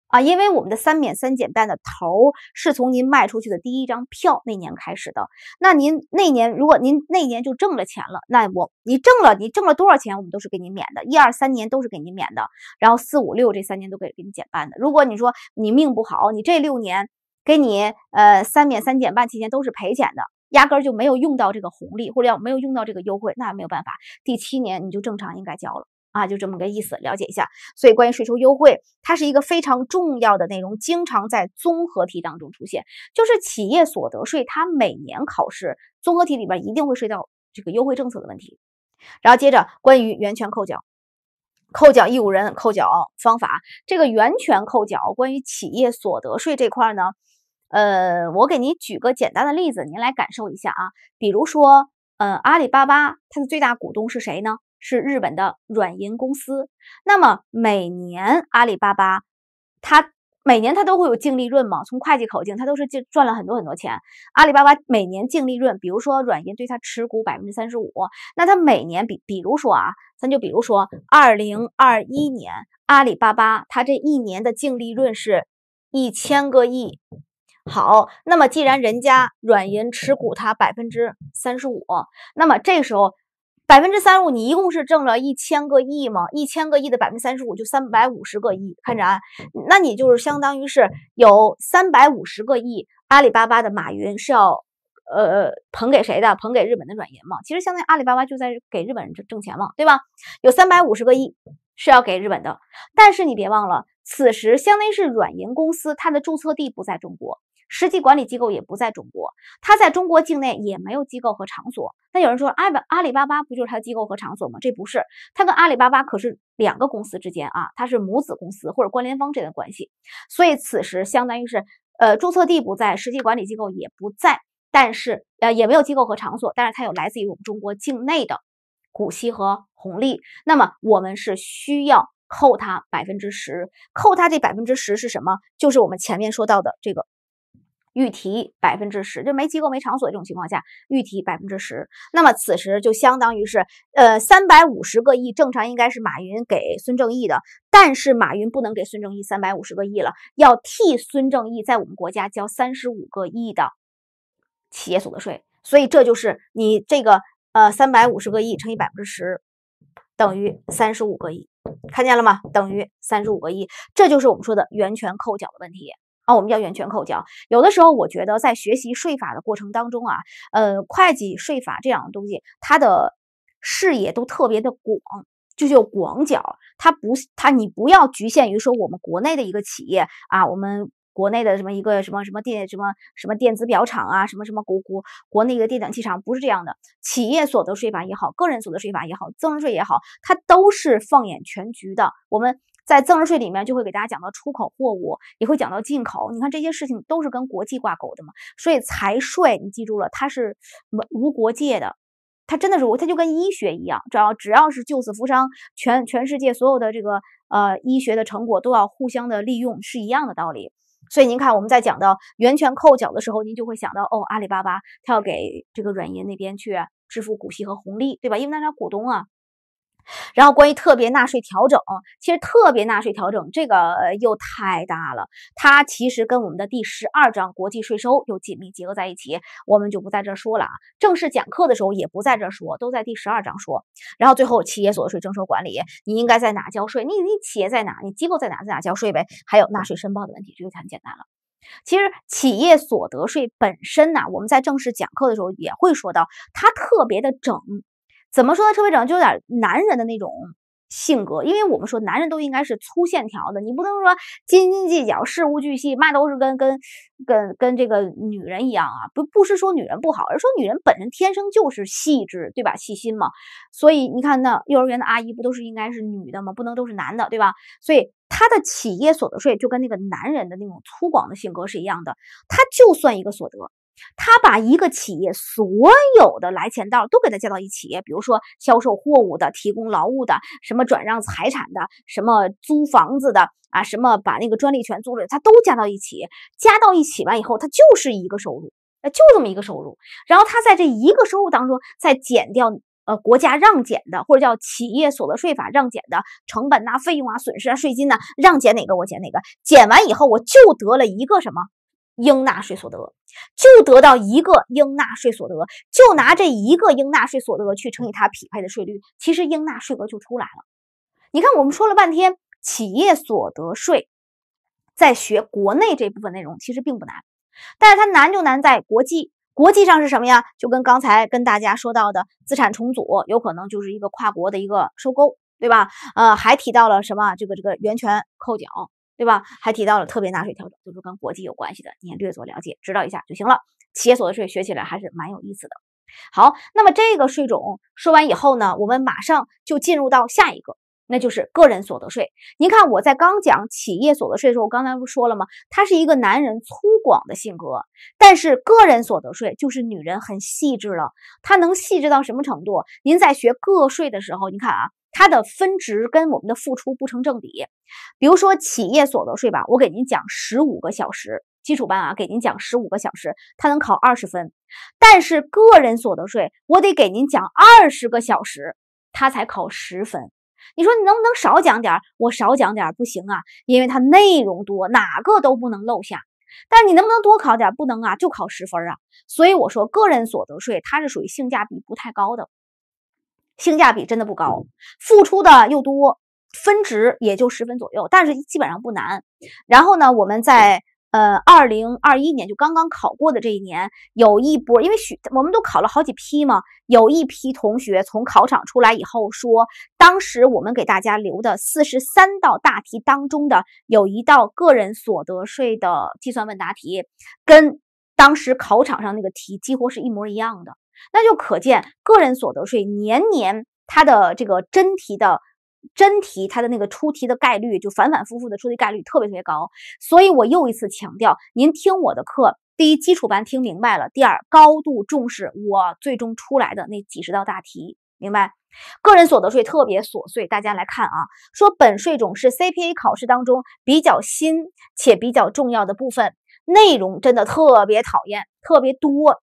啊，因为我们的三免三减半的头儿是从您卖出去的第一张票那年开始的。那您那年，如果您那年就挣了钱了，那我你挣了，你挣了多少钱，我们都是给您免的，一二三年都是给您免的。然后四五六这三年都给给你减半的。如果你说你命不好，你这六年给你呃三免三减半期间都是赔钱的，压根就没有用到这个红利或者要没有用到这个优惠，那没有办法，第七年你就正常应该交了。啊，就这么个意思，了解一下。所以，关于税收优惠，它是一个非常重要的内容，经常在综合题当中出现。就是企业所得税，它每年考试综合题里边一定会涉及到这个优惠政策的问题。然后接着，关于源泉扣缴、扣缴义务人、扣缴方法，这个源泉扣缴，关于企业所得税这块呢，呃，我给您举个简单的例子，您来感受一下啊。比如说，呃，阿里巴巴它的最大股东是谁呢？是日本的软银公司。那么每年阿里巴巴，它每年它都会有净利润嘛？从会计口径，它都是赚赚了很多很多钱。阿里巴巴每年净利润，比如说软银对它持股百分之三十五，那它每年比，比如说啊，咱就比如说二零二一年，阿里巴巴它这一年的净利润是一千个亿。好，那么既然人家软银持股它百分之三十五，那么这时候。百分之三十五，你一共是挣了一千个亿吗？一千个亿的百分之三十五就三百五十个亿，看着啊，那你就是相当于是有三百五十个亿，阿里巴巴的马云是要，呃，捧给谁的？捧给日本的软银吗？其实相当于阿里巴巴就在给日本人挣挣钱嘛，对吧？有三百五十个亿是要给日本的，但是你别忘了，此时相当于是软银公司它的注册地不在中国。实际管理机构也不在中国，它在中国境内也没有机构和场所。那有人说，阿巴阿里巴巴不就是它的机构和场所吗？这不是，它跟阿里巴巴可是两个公司之间啊，它是母子公司或者关联方之间的关系。所以此时相当于是，呃，注册地不在，实际管理机构也不在，但是呃也没有机构和场所，但是它有来自于我们中国境内的股息和红利。那么我们是需要扣它百分之十，扣它这百分之十是什么？就是我们前面说到的这个。预提百分之十，就没机构没场所这种情况下，预提百分之十。那么此时就相当于是，呃，三百五十个亿，正常应该是马云给孙正义的，但是马云不能给孙正义三百五十个亿了，要替孙正义在我们国家交三十五个亿的企业所得税。所以这就是你这个，呃，三百五十个亿乘以百分之十，等于三十五个亿，看见了吗？等于三十五个亿，这就是我们说的源泉扣缴的问题。啊，我们叫源泉口缴。有的时候，我觉得在学习税法的过程当中啊，呃，会计税法这样的东西，它的视野都特别的广，就是广角。它不，它你不要局限于说我们国内的一个企业啊，我们国内的什么一个什么什么电什么什么电子表厂啊，什么什么国国国内一个电暖气厂不是这样的。企业所得税法也好，个人所得税法也好，增值税也好，它都是放眼全局的。我们。在增值税里面，就会给大家讲到出口货物，也会讲到进口。你看这些事情都是跟国际挂钩的嘛，所以财税你记住了，它是无国界的，它真的是无，它就跟医学一样，只要只要是救死扶伤，全全世界所有的这个呃医学的成果都要互相的利用，是一样的道理。所以您看我们在讲到源泉扣缴的时候，您就会想到哦，阿里巴巴它要给这个软银那边去支付股息和红利，对吧？因为那是股东啊。然后关于特别纳税调整，其实特别纳税调整这个又太大了，它其实跟我们的第十二章国际税收又紧密结合在一起，我们就不在这说了啊。正式讲课的时候也不在这说，都在第十二章说。然后最后企业所得税征收管理，你应该在哪交税？你你企业在哪？你机构在哪？在哪交税呗？还有纳税申报的问题，这就很简单了。其实企业所得税本身呢，我们在正式讲课的时候也会说到，它特别的整。怎么说呢？车培整就有点男人的那种性格，因为我们说男人都应该是粗线条的，你不能说斤斤计较、事无巨细，嘛都是跟跟跟跟这个女人一样啊！不不是说女人不好，而是说女人本身天生就是细致，对吧？细心嘛。所以你看，那幼儿园的阿姨不都是应该是女的吗？不能都是男的，对吧？所以他的企业所得税就跟那个男人的那种粗犷的性格是一样的，他就算一个所得。他把一个企业所有的来钱道都给他加到一起，比如说销售货物的、提供劳务的、什么转让财产的、什么租房子的啊、什么把那个专利权租出去，他都加到一起，加到一起完以后，他就是一个收入，就这么一个收入。然后他在这一个收入当中，再减掉呃国家让减的，或者叫企业所得税法让减的成本啊、费用啊、损失啊、税金呐，让减哪个我减哪个，减完以后我就得了一个什么？应纳税所得就得到一个应纳税所得就拿这一个应纳税所得去乘以它匹配的税率，其实应纳税额就出来了。你看，我们说了半天，企业所得税在学国内这部分内容其实并不难，但是它难就难在国际，国际上是什么呀？就跟刚才跟大家说到的资产重组，有可能就是一个跨国的一个收购，对吧？呃，还提到了什么？这个这个源泉扣缴。对吧？还提到了特别纳税调整，就是跟国际有关系的，你也略作了解，知道一下就行了。企业所得税学起来还是蛮有意思的。好，那么这个税种说完以后呢，我们马上就进入到下一个，那就是个人所得税。您看我在刚讲企业所得税的时候，我刚才不说了吗？它是一个男人粗犷的性格，但是个人所得税就是女人很细致了。它能细致到什么程度？您在学个税的时候，您看啊。它的分值跟我们的付出不成正比，比如说企业所得税吧，我给您讲十五个小时基础班啊，给您讲十五个小时，它能考二十分；但是个人所得税，我得给您讲二十个小时，它才考十分。你说你能不能少讲点？我少讲点不行啊，因为它内容多，哪个都不能漏下。但你能不能多考点？不能啊，就考十分啊。所以我说，个人所得税它是属于性价比不太高的。性价比真的不高，付出的又多，分值也就十分左右，但是基本上不难。然后呢，我们在呃二零二一年就刚刚考过的这一年，有一波，因为许我们都考了好几批嘛，有一批同学从考场出来以后说，当时我们给大家留的四十三道大题当中的有一道个人所得税的计算问答题，跟当时考场上那个题几乎是一模一样的。那就可见，个人所得税年年它的这个真题的真题，它的那个出题的概率就反反复复的出题概率特别特别高，所以我又一次强调，您听我的课，第一基础班听明白了，第二高度重视我最终出来的那几十道大题，明白？个人所得税特别琐碎，大家来看啊，说本税种是 CPA 考试当中比较新且比较重要的部分，内容真的特别讨厌，特别多。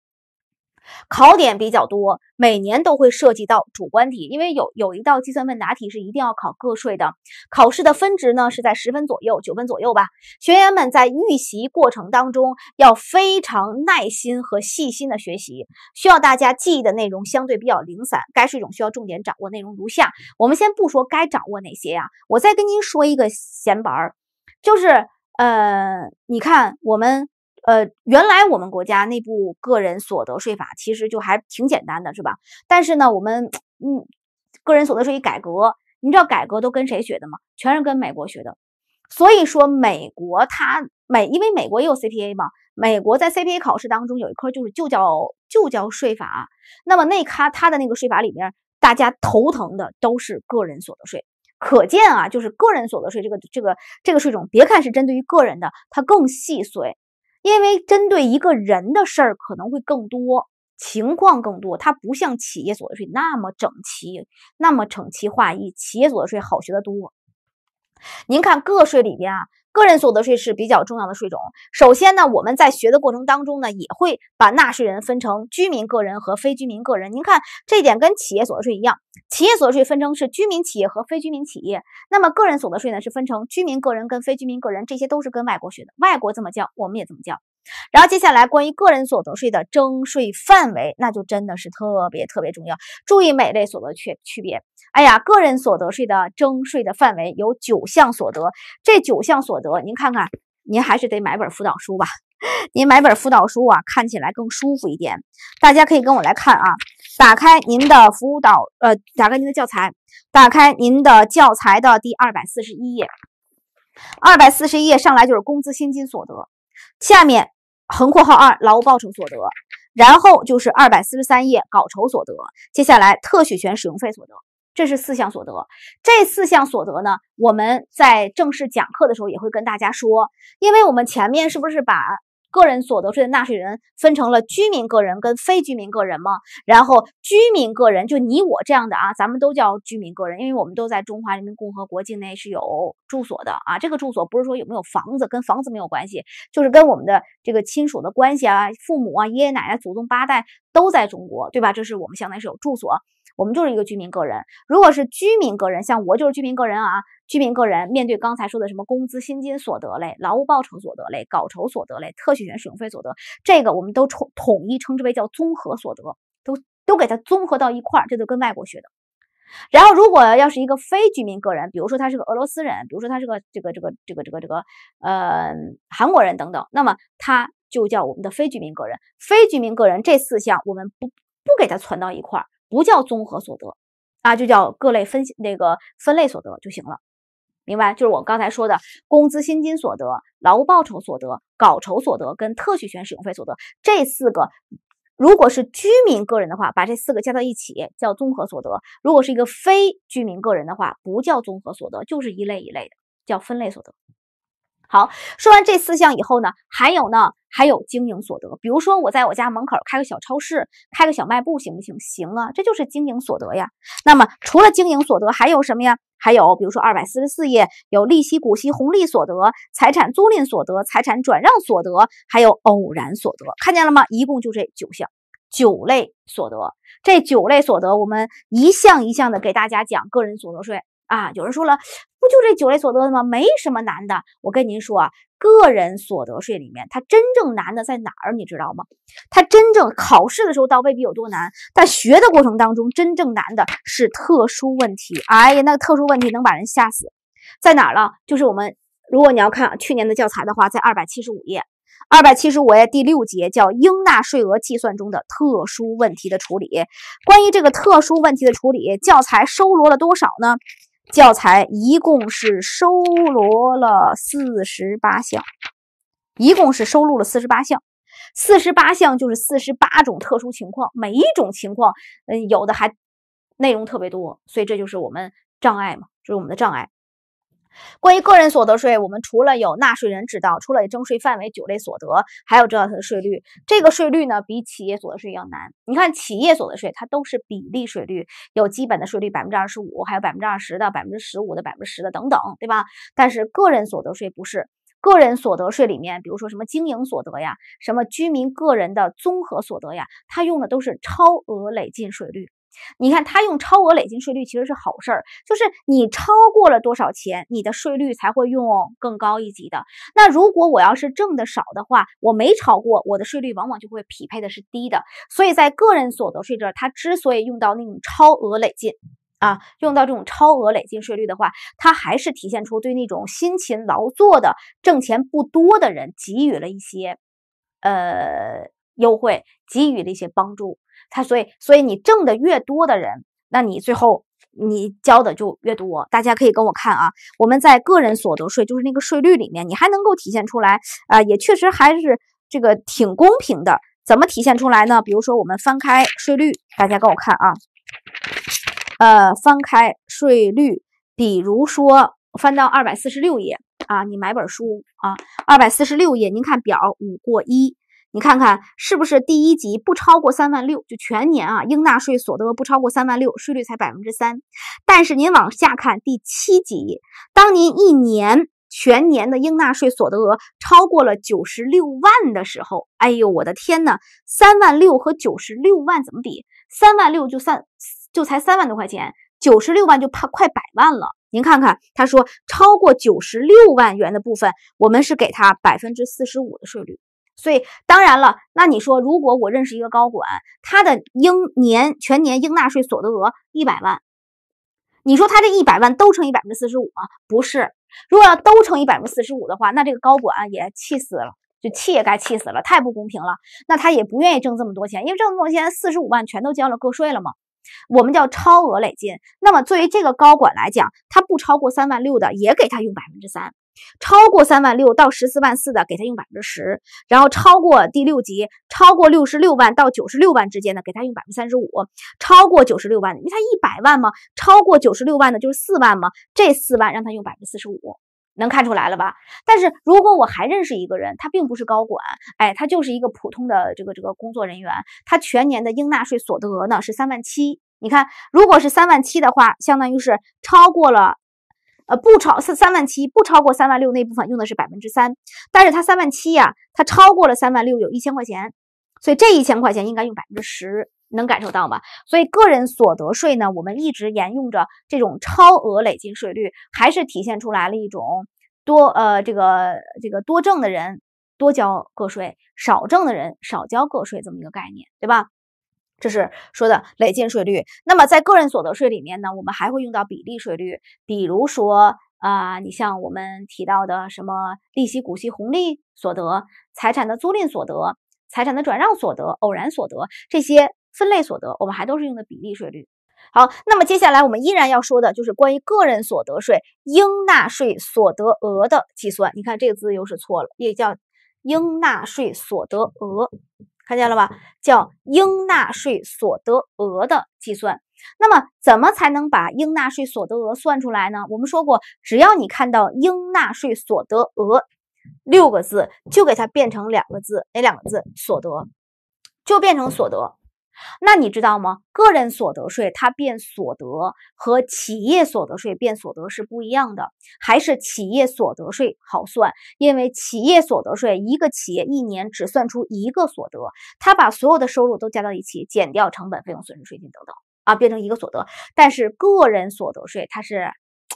考点比较多，每年都会涉及到主观题，因为有有一道计算问答题是一定要考个税的。考试的分值呢是在十分左右，九分左右吧。学员们在预习过程当中要非常耐心和细心的学习，需要大家记忆的内容相对比较零散。该税种需要重点掌握内容如下，我们先不说该掌握哪些呀，我再跟您说一个闲白儿，就是呃，你看我们。呃，原来我们国家那部个人所得税法其实就还挺简单的，是吧？但是呢，我们嗯，个人所得税一改革，你知道改革都跟谁学的吗？全是跟美国学的。所以说，美国它美，因为美国也有 CPA 嘛，美国在 CPA 考试当中有一科就是就叫就叫税法。那么那喀它的那个税法里面，大家头疼的都是个人所得税。可见啊，就是个人所得税这个这个这个税种，别看是针对于个人的，它更细碎。因为针对一个人的事儿可能会更多，情况更多，它不像企业所得税那么整齐，那么整齐划一。企业所得税好学得多。您看，个税里边啊，个人所得税是比较重要的税种。首先呢，我们在学的过程当中呢，也会把纳税人分成居民个人和非居民个人。您看，这点跟企业所得税一样，企业所得税分成是居民企业和非居民企业。那么个人所得税呢，是分成居民个人跟非居民个人，这些都是跟外国学的，外国这么叫，我们也这么叫。然后接下来，关于个人所得税的征税范围，那就真的是特别特别重要。注意每类所得区区别。哎呀，个人所得税的征税的范围有九项所得，这九项所得，您看看，您还是得买本辅导书吧。您买本辅导书啊，看起来更舒服一点。大家可以跟我来看啊，打开您的辅导，呃，打开您的教材，打开您的教材的第二百四十一页，二百四十一页上来就是工资薪金所得，下面。横括号二劳务报酬所得，然后就是二百四十三页稿酬所得，接下来特许权使用费所得，这是四项所得。这四项所得呢，我们在正式讲课的时候也会跟大家说，因为我们前面是不是把？个人所得税的纳税人分成了居民个人跟非居民个人吗？然后居民个人就你我这样的啊，咱们都叫居民个人，因为我们都在中华人民共和国境内是有住所的啊。这个住所不是说有没有房子，跟房子没有关系，就是跟我们的这个亲属的关系啊，父母啊、爷爷奶奶、祖宗八代都在中国，对吧？这是我们相当于是有住所。我们就是一个居民个人，如果是居民个人，像我就是居民个人啊。居民个人面对刚才说的什么工资薪金所得类、劳务报酬所得类、稿酬所得类、特许权使用费所得，这个我们都统统一称之为叫综合所得，都都给它综合到一块儿，这就跟外国学的。然后，如果要是一个非居民个人，比如说他是个俄罗斯人，比如说他是个这个这个这个这个这个呃韩国人等等，那么他就叫我们的非居民个人。非居民个人这四项我们不不给他存到一块儿。不叫综合所得，啊，就叫各类分那个分类所得就行了，明白？就是我刚才说的工资薪金所得、劳务报酬所得、稿酬所得跟特许权使用费所得这四个，如果是居民个人的话，把这四个加到一起叫综合所得；如果是一个非居民个人的话，不叫综合所得，就是一类一类的叫分类所得。好，说完这四项以后呢，还有呢，还有经营所得。比如说，我在我家门口开个小超市，开个小卖部，行不行？行啊，这就是经营所得呀。那么，除了经营所得，还有什么呀？还有，比如说二百四十四页有利息、股息、红利所得、财产租赁所得、财产转让所得，还有偶然所得。看见了吗？一共就这九项，九类所得。这九类所得，我们一项一项的给大家讲个人所得税啊。有人说了。不就这九类所得的吗？没什么难的。我跟您说啊，个人所得税里面它真正难的在哪儿，你知道吗？它真正考试的时候倒未必有多难，但学的过程当中，真正难的是特殊问题。哎呀，那个特殊问题能把人吓死，在哪儿了？就是我们，如果你要看去年的教材的话，在二百七十五页，二百七十五页第六节叫“应纳税额计算中的特殊问题的处理”。关于这个特殊问题的处理，教材收罗了多少呢？教材一共是收罗了四十八项，一共是收录了四十八项，四十八项就是四十八种特殊情况，每一种情况，嗯，有的还内容特别多，所以这就是我们障碍嘛，就是我们的障碍。关于个人所得税，我们除了有纳税人知道，除了征税范围九类所得，还有它的税率。这个税率呢，比企业所得税要难。你看，企业所得税它都是比例税率，有基本的税率百分之二十五，还有百分之二十的、百分之十五的、百分之十的等等，对吧？但是个人所得税不是，个人所得税里面，比如说什么经营所得呀，什么居民个人的综合所得呀，它用的都是超额累进税率。你看，他用超额累进税率其实是好事儿，就是你超过了多少钱，你的税率才会用更高一级的。那如果我要是挣的少的话，我没超过，我的税率往往就会匹配的是低的。所以在个人所得税这，它之所以用到那种超额累进啊，用到这种超额累进税率的话，它还是体现出对那种辛勤劳作的、挣钱不多的人给予了一些呃优惠，给予了一些帮助。它所以，所以你挣的越多的人，那你最后你交的就越多。大家可以跟我看啊，我们在个人所得税就是那个税率里面，你还能够体现出来啊，也确实还是这个挺公平的。怎么体现出来呢？比如说我们翻开税率，大家跟我看啊，呃，翻开税率，比如说翻到二百四十六页啊，你买本书啊，二百四十六页，您看表五过一。你看看是不是第一级不超过三万六，就全年啊应纳税所得额不超过三万六，税率才百分之三。但是您往下看第七级，当您一年全年的应纳税所得额超过了九十六万的时候，哎呦我的天呐，三万六和九十六万怎么比？三万六就三就才三万多块钱，九十六万就怕快百万了。您看看他说超过九十六万元的部分，我们是给他百分之四十五的税率。所以当然了，那你说如果我认识一个高管，他的应年全年应纳税所得额一百万，你说他这一百万都乘以百分之四十五吗？不是，如果要都乘以百分之四十五的话，那这个高管也气死了，就气也该气死了，太不公平了。那他也不愿意挣这么多钱，因为挣这么多钱，四十五万全都交了个税了嘛，我们叫超额累进。那么作为这个高管来讲，他不超过三万六的，也给他用百分之三。超过三万六到十四万四的，给他用百分之十；然后超过第六级，超过六十六万到九十六万之间的，给他用百分之三十五；超过九十六万的，因为他一百万嘛，超过九十六万的就是四万嘛，这四万让他用百分之四十五，能看出来了吧？但是如果我还认识一个人，他并不是高管，哎，他就是一个普通的这个这个工作人员，他全年的应纳税所得额呢是三万七。你看，如果是三万七的话，相当于是超过了。呃，不超三三万七，不超过三万六那部分用的是百分之三，但是他三万七呀，他超过了三万六，有一千块钱，所以这一千块钱应该用百分之十，能感受到吗？所以个人所得税呢，我们一直沿用着这种超额累进税率，还是体现出来了一种多呃这个这个多挣的人多交个税，少挣的人少交个税这么一个概念，对吧？这是说的累进税率。那么在个人所得税里面呢，我们还会用到比例税率。比如说，呃，你像我们提到的什么利息、股息、红利所得、财产的租赁所得、财产的转让所得、偶然所得这些分类所得，我们还都是用的比例税率。好，那么接下来我们依然要说的就是关于个人所得税应纳税所得额的计算。你看这个字又是错了，也叫应纳税所得额。看见了吧？叫应纳税所得额的计算。那么，怎么才能把应纳税所得额算出来呢？我们说过，只要你看到“应纳税所得额”六个字，就给它变成两个字，哪两个字？所得，就变成所得。那你知道吗？个人所得税它变所得和企业所得税变所得是不一样的，还是企业所得税好算？因为企业所得税一个企业一年只算出一个所得，它把所有的收入都加到一起，减掉成本、费用、损失、税金等等啊，变成一个所得。但是个人所得税它是，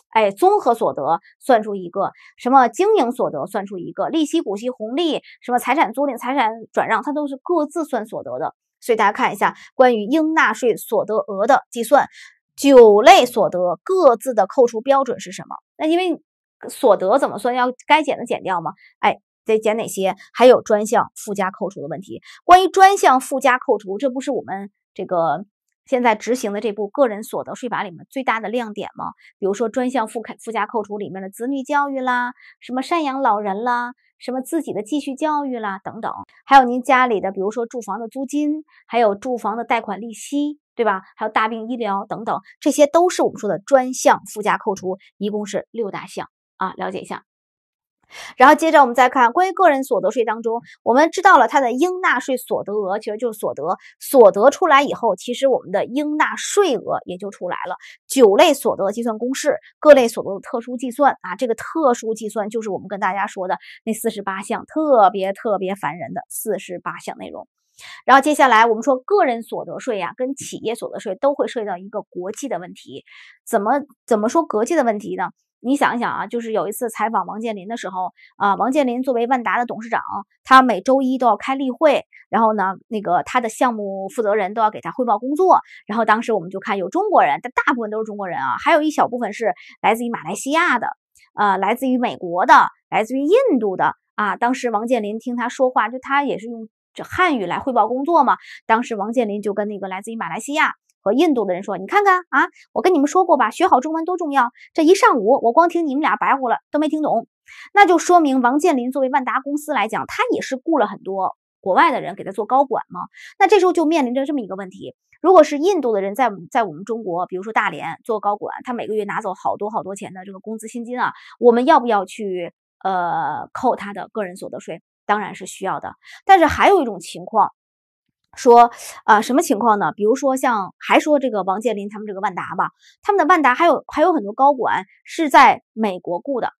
哎，综合所得算出一个，什么经营所得算出一个，利息、股息、红利，什么财产租赁、财产转让，它都是各自算所得的。所以大家看一下，关于应纳税所得额的计算，九类所得各自的扣除标准是什么？那因为所得怎么算，要该减的减掉吗？哎，得减哪些？还有专项附加扣除的问题。关于专项附加扣除，这不是我们这个。现在执行的这部个人所得税法里面最大的亮点吗？比如说专项附开附加扣除里面的子女教育啦，什么赡养老人啦，什么自己的继续教育啦等等，还有您家里的比如说住房的租金，还有住房的贷款利息，对吧？还有大病医疗等等，这些都是我们说的专项附加扣除，一共是六大项啊，了解一下。然后接着我们再看关于个人所得税当中，我们知道了它的应纳税所得额，其实就是所得，所得出来以后，其实我们的应纳税额也就出来了。九类所得计算公式，各类所得的特殊计算啊，这个特殊计算就是我们跟大家说的那四十八项特别特别烦人的四十八项内容。然后接下来我们说个人所得税呀，跟企业所得税都会涉及到一个国际的问题，怎么怎么说国际的问题呢？你想一想啊，就是有一次采访王健林的时候啊，王健林作为万达的董事长，他每周一都要开例会，然后呢，那个他的项目负责人都要给他汇报工作。然后当时我们就看有中国人，但大部分都是中国人啊，还有一小部分是来自于马来西亚的，呃，来自于美国的，来自于印度的啊。当时王健林听他说话，就他也是用这汉语来汇报工作嘛。当时王健林就跟那个来自于马来西亚。和印度的人说：“你看看啊，我跟你们说过吧，学好中文多重要！这一上午我光听你们俩白活了，都没听懂。那就说明王健林作为万达公司来讲，他也是雇了很多国外的人给他做高管嘛。那这时候就面临着这么一个问题：如果是印度的人在在我们中国，比如说大连做高管，他每个月拿走好多好多钱的这个工资薪金啊，我们要不要去呃扣他的个人所得税？当然是需要的。但是还有一种情况。”说，啊，什么情况呢？比如说，像还说这个王健林他们这个万达吧，他们的万达还有还有很多高管是在美国雇的，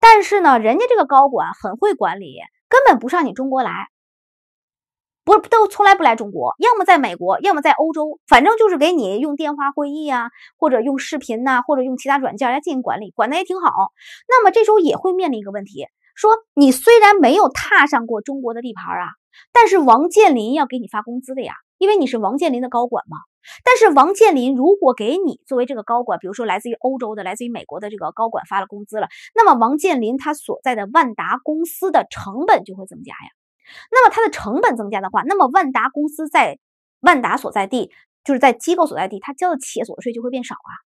但是呢，人家这个高管很会管理，根本不上你中国来，不都从来不来中国，要么在美国，要么在欧洲，反正就是给你用电话会议啊，或者用视频呐，或者用其他软件来进行管理，管的也挺好。那么这时候也会面临一个问题，说你虽然没有踏上过中国的地盘啊。但是王健林要给你发工资的呀，因为你是王健林的高管嘛。但是王健林如果给你作为这个高管，比如说来自于欧洲的、来自于美国的这个高管发了工资了，那么王健林他所在的万达公司的成本就会增加呀。那么它的成本增加的话，那么万达公司在万达所在地，就是在机构所在地，他交的企业所得税就会变少啊。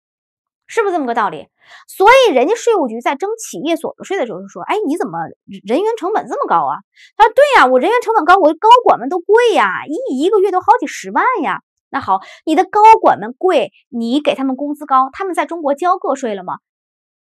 是不是这么个道理？所以人家税务局在征企业所得税的时候就说：“哎，你怎么人员成本这么高啊？”他说：“对呀，我人员成本高，我高管们都贵呀，一一个月都好几十万呀。”那好，你的高管们贵，你给他们工资高，他们在中国交个税了吗？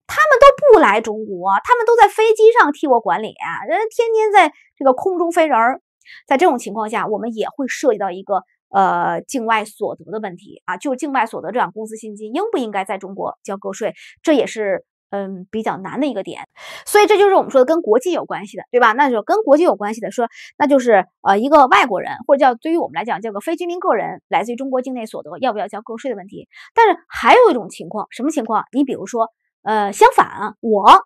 他们都不来中国，他们都在飞机上替我管理，人天天在这个空中飞人儿。在这种情况下，我们也会涉及到一个。呃，境外所得的问题啊，就是境外所得这样公司薪金应不应该在中国交个税，这也是嗯比较难的一个点。所以这就是我们说的跟国际有关系的，对吧？那就跟国际有关系的，说那就是呃一个外国人，或者叫对于我们来讲叫做非居民个人来自于中国境内所得要不要交个税的问题。但是还有一种情况，什么情况？你比如说，呃，相反，我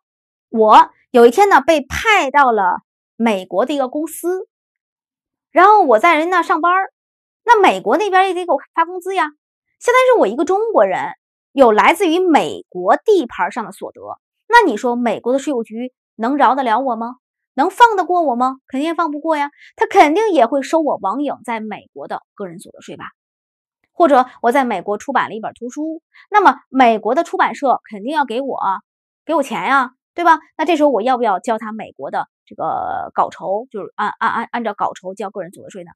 我有一天呢被派到了美国的一个公司，然后我在人那上班儿。那美国那边也得给我发工资呀！现在是我一个中国人有来自于美国地盘上的所得，那你说美国的税务局能饶得了我吗？能放得过我吗？肯定放不过呀！他肯定也会收我王颖在美国的个人所得税吧？或者我在美国出版了一本图书，那么美国的出版社肯定要给我给我钱呀，对吧？那这时候我要不要交他美国的这个稿酬？就是按按按按照稿酬交个人所得税呢？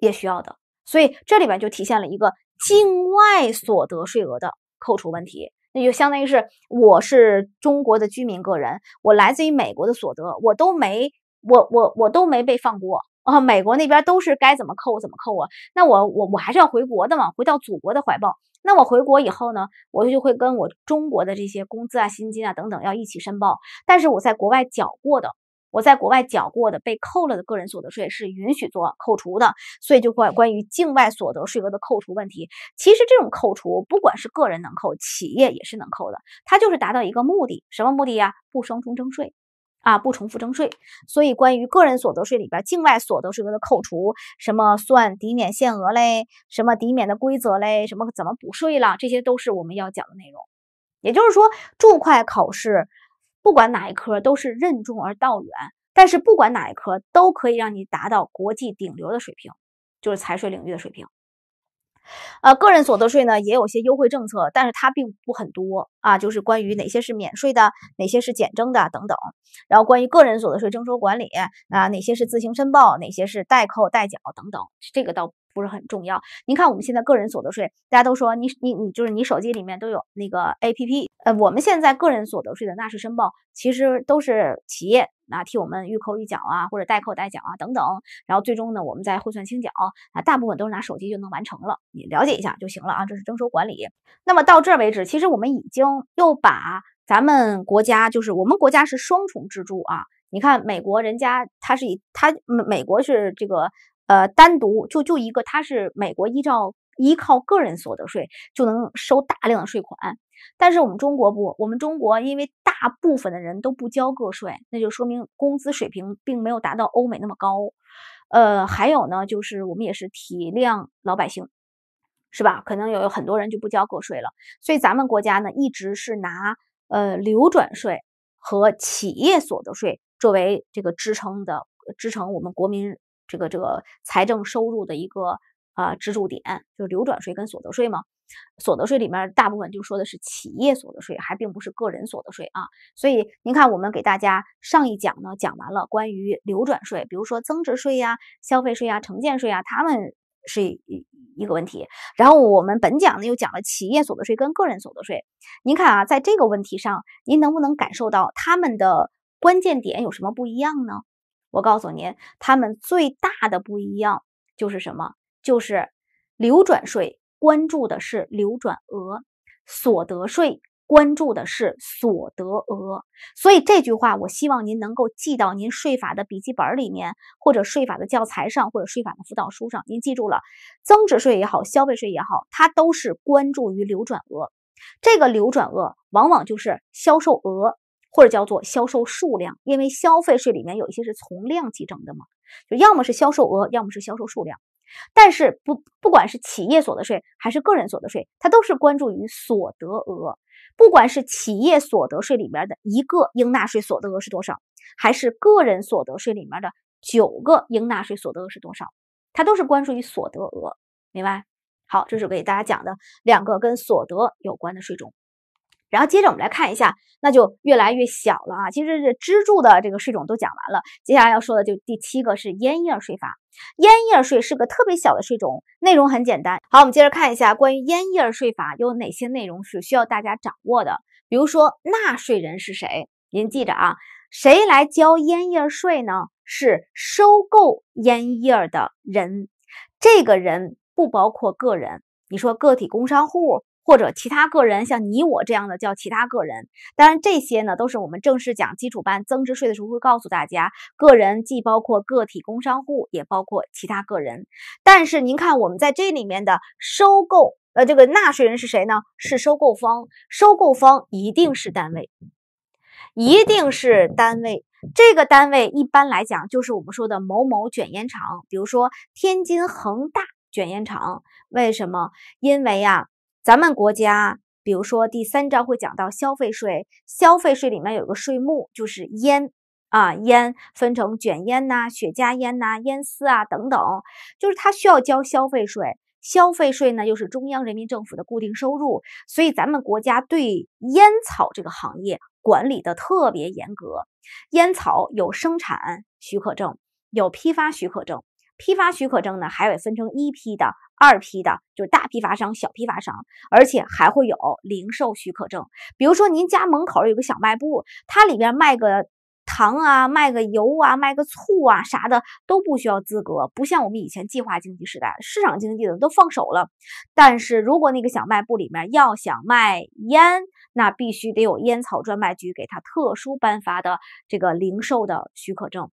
也需要的。所以这里边就体现了一个境外所得税额的扣除问题，那就相当于是我是中国的居民个人，我来自于美国的所得，我都没我我我都没被放过啊！美国那边都是该怎么扣怎么扣啊？那我我我还是要回国的嘛，回到祖国的怀抱。那我回国以后呢，我就会跟我中国的这些工资啊、薪金啊等等要一起申报，但是我在国外缴过的。我在国外缴过的被扣了的个人所得税是允许做扣除的，所以就关关于境外所得税额的扣除问题，其实这种扣除不管是个人能扣，企业也是能扣的，它就是达到一个目的，什么目的呀？不双重征税，啊，不重复征税。所以关于个人所得税里边境外所得税额的扣除，什么算抵免限额嘞？什么抵免的规则嘞？什么怎么补税了？这些都是我们要讲的内容。也就是说，注会考试。不管哪一科都是任重而道远，但是不管哪一科都可以让你达到国际顶流的水平，就是财税领域的水平。呃，个人所得税呢也有些优惠政策，但是它并不很多啊，就是关于哪些是免税的，哪些是减征的等等。然后关于个人所得税征收管理啊，哪些是自行申报，哪些是代扣代缴等等，这个倒。不是很重要。您看，我们现在个人所得税，大家都说你你你，就是你手机里面都有那个 APP。呃，我们现在个人所得税的纳税申报，其实都是企业啊替我们预扣预缴啊，或者代扣代缴啊等等。然后最终呢，我们再汇算清缴啊，大部分都是拿手机就能完成了。你了解一下就行了啊，这是征收管理。那么到这为止，其实我们已经又把咱们国家，就是我们国家是双重支柱啊。你看美国人家，它是以它美国是这个。呃，单独就就一个，他是美国依照依靠个人所得税就能收大量的税款，但是我们中国不，我们中国因为大部分的人都不交个税，那就说明工资水平并没有达到欧美那么高。呃，还有呢，就是我们也是体谅老百姓，是吧？可能有有很多人就不交个税了，所以咱们国家呢，一直是拿呃流转税和企业所得税作为这个支撑的，支撑我们国民。这个这个财政收入的一个啊支柱点，就是流转税跟所得税嘛。所得税里面大部分就说的是企业所得税，还并不是个人所得税啊。所以您看，我们给大家上一讲呢讲完了关于流转税，比如说增值税呀、消费税呀、城建税啊，他们是一一个问题。然后我们本讲呢又讲了企业所得税跟个人所得税。您看啊，在这个问题上，您能不能感受到他们的关键点有什么不一样呢？我告诉您，他们最大的不一样就是什么？就是流转税关注的是流转额，所得税关注的是所得额。所以这句话，我希望您能够记到您税法的笔记本里面，或者税法的教材上，或者税法的辅导书上。您记住了，增值税也好，消费税也好，它都是关注于流转额。这个流转额往往就是销售额。或者叫做销售数量，因为消费税里面有一些是从量计征的嘛，就要么是销售额，要么是销售数量。但是不，不管是企业所得税还是个人所得税，它都是关注于所得额。不管是企业所得税里面的一个应纳税所得额是多少，还是个人所得税里面的九个应纳税所得额是多少，它都是关注于所得额。明白？好，这是给大家讲的两个跟所得有关的税种。然后接着我们来看一下，那就越来越小了啊！其实是支柱的这个税种都讲完了，接下来要说的就第七个是烟叶税法。烟叶税是个特别小的税种，内容很简单。好，我们接着看一下关于烟叶税法有哪些内容是需要大家掌握的。比如说，纳税人是谁？您记着啊，谁来交烟叶税呢？是收购烟叶的人，这个人不包括个人。你说个体工商户？或者其他个人，像你我这样的叫其他个人。当然，这些呢都是我们正式讲基础班增值税的时候会告诉大家，个人既包括个体工商户，也包括其他个人。但是您看，我们在这里面的收购，呃，这个纳税人是谁呢？是收购方，收购方一定是单位，一定是单位。这个单位一般来讲就是我们说的某某卷烟厂，比如说天津恒大卷烟厂。为什么？因为呀。咱们国家，比如说第三章会讲到消费税，消费税里面有个税目就是烟，啊烟分成卷烟呐、雪茄烟呐、烟丝啊等等，就是它需要交消费税。消费税呢又是中央人民政府的固定收入，所以咱们国家对烟草这个行业管理的特别严格。烟草有生产许可证，有批发许可证，批发许可证呢还有分成一批的。二批的就是大批发商、小批发商，而且还会有零售许可证。比如说，您家门口有个小卖部，它里边卖个糖啊、卖个油啊、卖个醋啊啥的都不需要资格，不像我们以前计划经济时代，市场经济的都放手了。但是如果那个小卖部里面要想卖烟，那必须得有烟草专卖局给他特殊颁发的这个零售的许可证。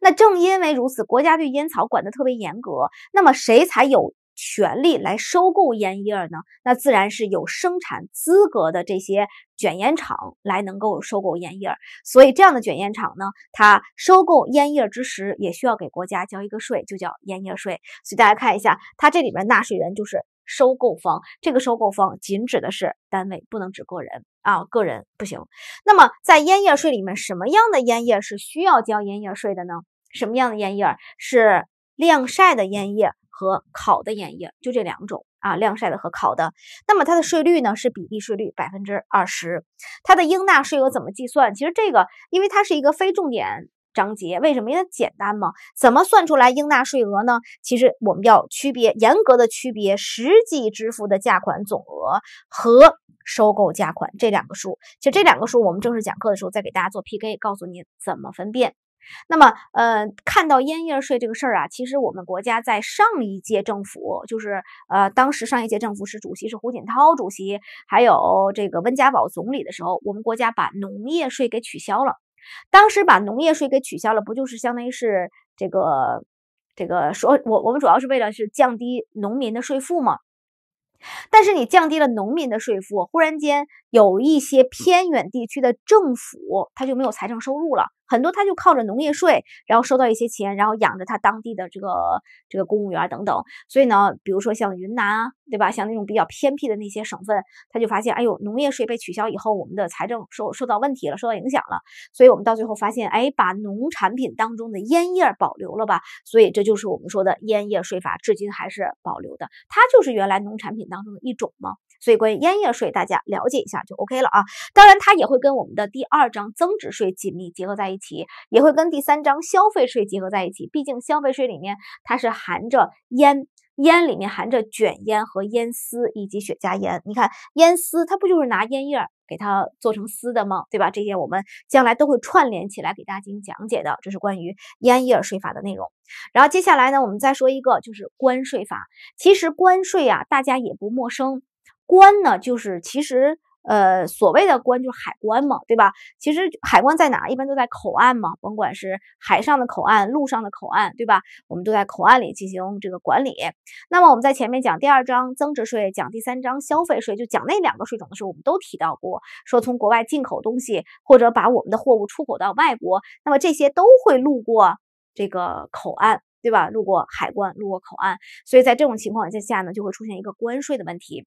那正因为如此，国家对烟草管得特别严格。那么谁才有权利来收购烟叶呢？那自然是有生产资格的这些卷烟厂来能够收购烟叶。所以这样的卷烟厂呢，它收购烟叶之时也需要给国家交一个税，就叫烟叶税。所以大家看一下，它这里面纳税人就是。收购方，这个收购方仅指的是单位，不能指个人啊，个人不行。那么在烟叶税里面，什么样的烟叶是需要交烟叶税的呢？什么样的烟叶是晾晒的烟叶和烤的烟叶，就这两种啊，晾晒的和烤的。那么它的税率呢是比例税率百分之二十，它的应纳税额怎么计算？其实这个，因为它是一个非重点。章节为什么因为它简单嘛。怎么算出来应纳税额呢？其实我们要区别，严格的区别实际支付的价款总额和收购价款这两个数。其实这两个数，我们正式讲课的时候再给大家做 PK，告诉你怎么分辨。那么，呃，看到烟叶税这个事儿啊，其实我们国家在上一届政府，就是呃，当时上一届政府是主席是胡锦涛主席，还有这个温家宝总理的时候，我们国家把农业税给取消了。当时把农业税给取消了，不就是相当于是这个，这个说，我我们主要是为了是降低农民的税负嘛。但是你降低了农民的税负，忽然间。有一些偏远地区的政府，他就没有财政收入了，很多他就靠着农业税，然后收到一些钱，然后养着他当地的这个这个公务员等等。所以呢，比如说像云南啊，对吧？像那种比较偏僻的那些省份，他就发现，哎呦，农业税被取消以后，我们的财政受受到问题了，受到影响了。所以我们到最后发现，哎，把农产品当中的烟叶保留了吧。所以这就是我们说的烟叶税法，至今还是保留的。它就是原来农产品当中的一种吗？所以关于烟叶税，大家了解一下就 OK 了啊。当然，它也会跟我们的第二章增值税紧密结合在一起，也会跟第三章消费税结合在一起。毕竟消费税里面它是含着烟，烟里面含着卷烟和烟丝以及雪茄烟。你看，烟丝它不就是拿烟叶给它做成丝的吗？对吧？这些我们将来都会串联起来给大家进行讲解的。这是关于烟叶税法的内容。然后接下来呢，我们再说一个就是关税法。其实关税啊，大家也不陌生。关呢，就是其实呃，所谓的关就是海关嘛，对吧？其实海关在哪，一般都在口岸嘛，甭管是海上的口岸、路上的口岸，对吧？我们都在口岸里进行这个管理。那么我们在前面讲第二章增值税，讲第三章消费税，就讲那两个税种的时候，我们都提到过，说从国外进口东西，或者把我们的货物出口到外国，那么这些都会路过这个口岸，对吧？路过海关，路过口岸，所以在这种情况之下呢，就会出现一个关税的问题。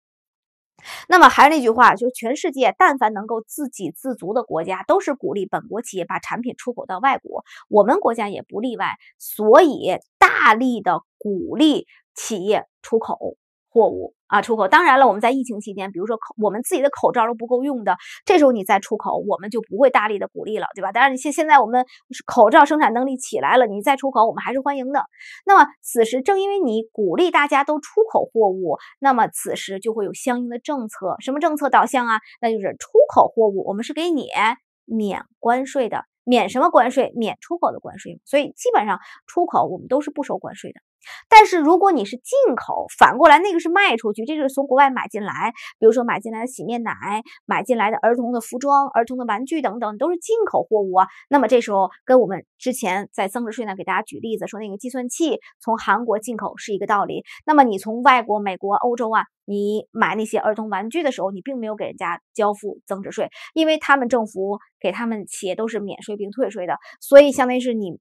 那么还是那句话，就全世界但凡能够自给自足的国家，都是鼓励本国企业把产品出口到外国。我们国家也不例外，所以大力的鼓励企业出口。货物啊，出口。当然了，我们在疫情期间，比如说口我们自己的口罩都不够用的，这时候你再出口，我们就不会大力的鼓励了，对吧？当然，现现在我们口罩生产能力起来了，你再出口，我们还是欢迎的。那么此时正因为你鼓励大家都出口货物，那么此时就会有相应的政策，什么政策导向啊？那就是出口货物，我们是给你免关税的，免什么关税？免出口的关税。所以基本上出口我们都是不收关税的。但是如果你是进口，反过来那个是卖出去，这就是从国外买进来。比如说买进来的洗面奶，买进来的儿童的服装、儿童的玩具等等，都是进口货物啊。那么这时候跟我们之前在增值税呢给大家举例子说那个计算器从韩国进口是一个道理。那么你从外国、美国、欧洲啊，你买那些儿童玩具的时候，你并没有给人家交付增值税，因为他们政府给他们企业都是免税并退税的，所以相当于是你。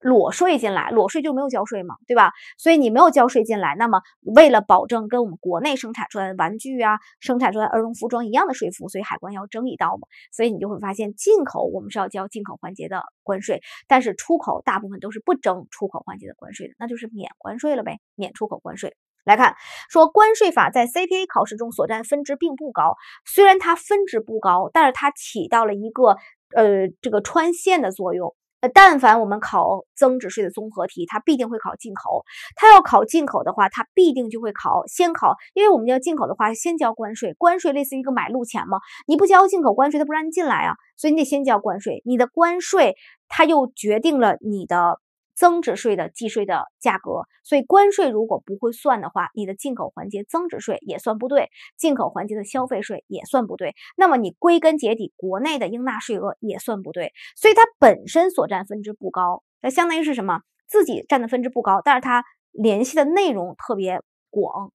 裸税进来，裸税就没有交税嘛，对吧？所以你没有交税进来，那么为了保证跟我们国内生产出来的玩具啊、生产出来儿童服装一样的税负，所以海关要征一道嘛。所以你就会发现，进口我们是要交进口环节的关税，但是出口大部分都是不征出口环节的关税的，那就是免关税了呗，免出口关税。来看说，关税法在 CPA 考试中所占分值并不高，虽然它分值不高，但是它起到了一个呃这个穿线的作用。呃，但凡我们考增值税的综合题，它必定会考进口。它要考进口的话，它必定就会考先考，因为我们要进口的话，先交关税。关税类似于一个买路钱嘛，你不交进口关税，它不让你进来啊。所以你得先交关税，你的关税它又决定了你的。增值税的计税的价格，所以关税如果不会算的话，你的进口环节增值税也算不对，进口环节的消费税也算不对，那么你归根结底国内的应纳税额也算不对，所以它本身所占分值不高，那相当于是什么？自己占的分值不高，但是它联系的内容特别广。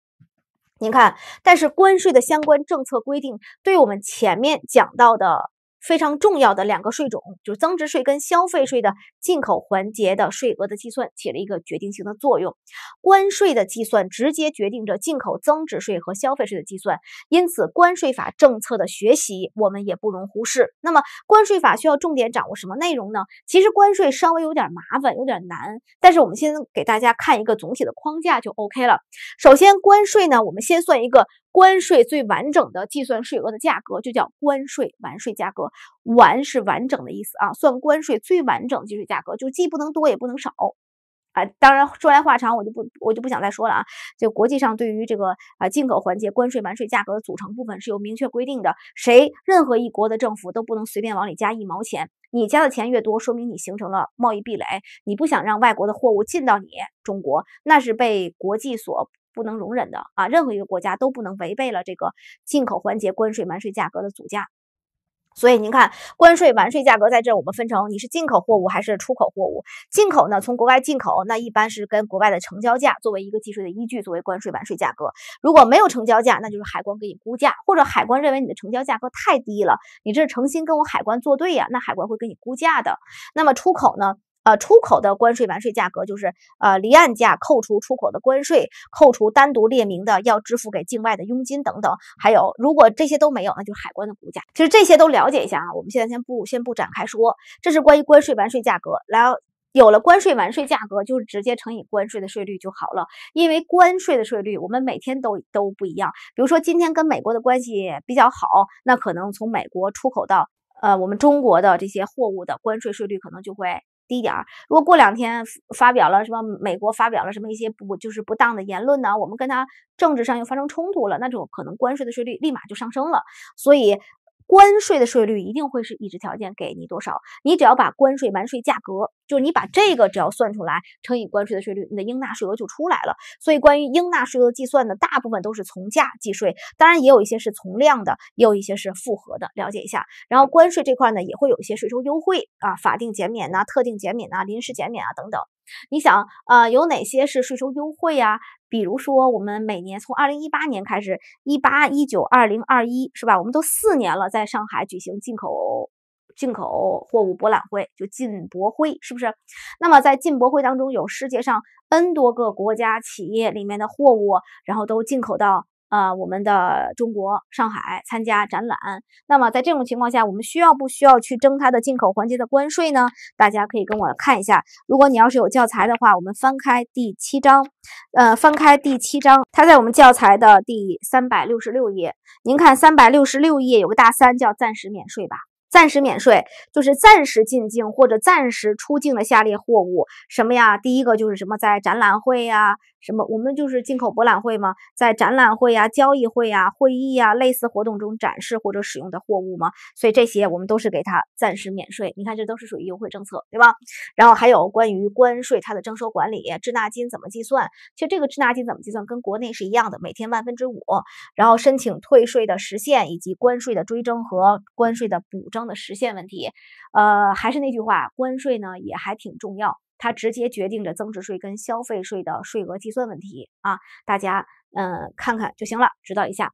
您看，但是关税的相关政策规定，对我们前面讲到的。非常重要的两个税种就是增值税跟消费税的进口环节的税额的计算起了一个决定性的作用，关税的计算直接决定着进口增值税和消费税的计算，因此关税法政策的学习我们也不容忽视。那么关税法需要重点掌握什么内容呢？其实关税稍微有点麻烦，有点难，但是我们先给大家看一个总体的框架就 OK 了。首先关税呢，我们先算一个。关税最完整的计算税额的价格就叫关税完税价格，完是完整的意思啊。算关税最完整计税价格，就既不能多也不能少啊。当然说来话长，我就不我就不想再说了啊。就国际上对于这个啊进口环节关税完税价格的组成部分是有明确规定的，谁任何一国的政府都不能随便往里加一毛钱。你加的钱越多，说明你形成了贸易壁垒，你不想让外国的货物进到你中国，那是被国际所。不能容忍的啊！任何一个国家都不能违背了这个进口环节关税完税价格的组价。所以您看，关税完税价格在这儿，我们分成你是进口货物还是出口货物。进口呢，从国外进口，那一般是跟国外的成交价作为一个计税的依据，作为关税完税价格。如果没有成交价，那就是海关给你估价，或者海关认为你的成交价格太低了，你这是诚心跟我海关作对呀？那海关会给你估价的。那么出口呢？呃，出口的关税完税价格就是呃离岸价扣除出口的关税，扣除单独列明的要支付给境外的佣金等等，还有如果这些都没有，那就是海关的估价。其实这些都了解一下啊，我们现在先不先不展开说，这是关于关税完税价格。然后有了关税完税价格，就是直接乘以关税的税率就好了。因为关税的税率我们每天都都不一样，比如说今天跟美国的关系比较好，那可能从美国出口到呃我们中国的这些货物的关税税率可能就会。低点儿。如果过两天发表了什么，美国发表了什么一些不就是不当的言论呢？我们跟他政治上又发生冲突了，那种可能关税的税率立马就上升了。所以。关税的税率一定会是已知条件给你多少，你只要把关税完税价格，就是你把这个只要算出来乘以关税的税率，你的应纳税额就出来了。所以关于应纳税额计算呢，大部分都是从价计税，当然也有一些是从量的，也有一些是复合的，了解一下。然后关税这块呢，也会有一些税收优惠啊，法定减免呐，特定减免呐，临时减免啊等等。你想，呃，有哪些是税收优惠呀？比如说，我们每年从二零一八年开始，一八、一九、二零、二一，是吧？我们都四年了，在上海举行进口进口货物博览会，就进博会，是不是？那么在进博会当中，有世界上 N 多个国家企业里面的货物，然后都进口到。啊，我们的中国上海参加展览，那么在这种情况下，我们需要不需要去征它的进口环节的关税呢？大家可以跟我看一下，如果你要是有教材的话，我们翻开第七章，呃，翻开第七章，它在我们教材的第三百六十六页。您看三百六十六页有个大三叫暂时免税吧？暂时免税就是暂时进境或者暂时出境的下列货物，什么呀？第一个就是什么，在展览会呀？什么？我们就是进口博览会吗？在展览会呀、交易会呀、会议呀类似活动中展示或者使用的货物吗？所以这些我们都是给他暂时免税。你看，这都是属于优惠政策，对吧？然后还有关于关税它的征收管理、滞纳金怎么计算。其实这个滞纳金怎么计算，跟国内是一样的，每天万分之五。然后申请退税的时限，以及关税的追征和关税的补征的时限问题。呃，还是那句话，关税呢也还挺重要。它直接决定着增值税跟消费税的税额计算问题啊，大家嗯看看就行了，知道一下。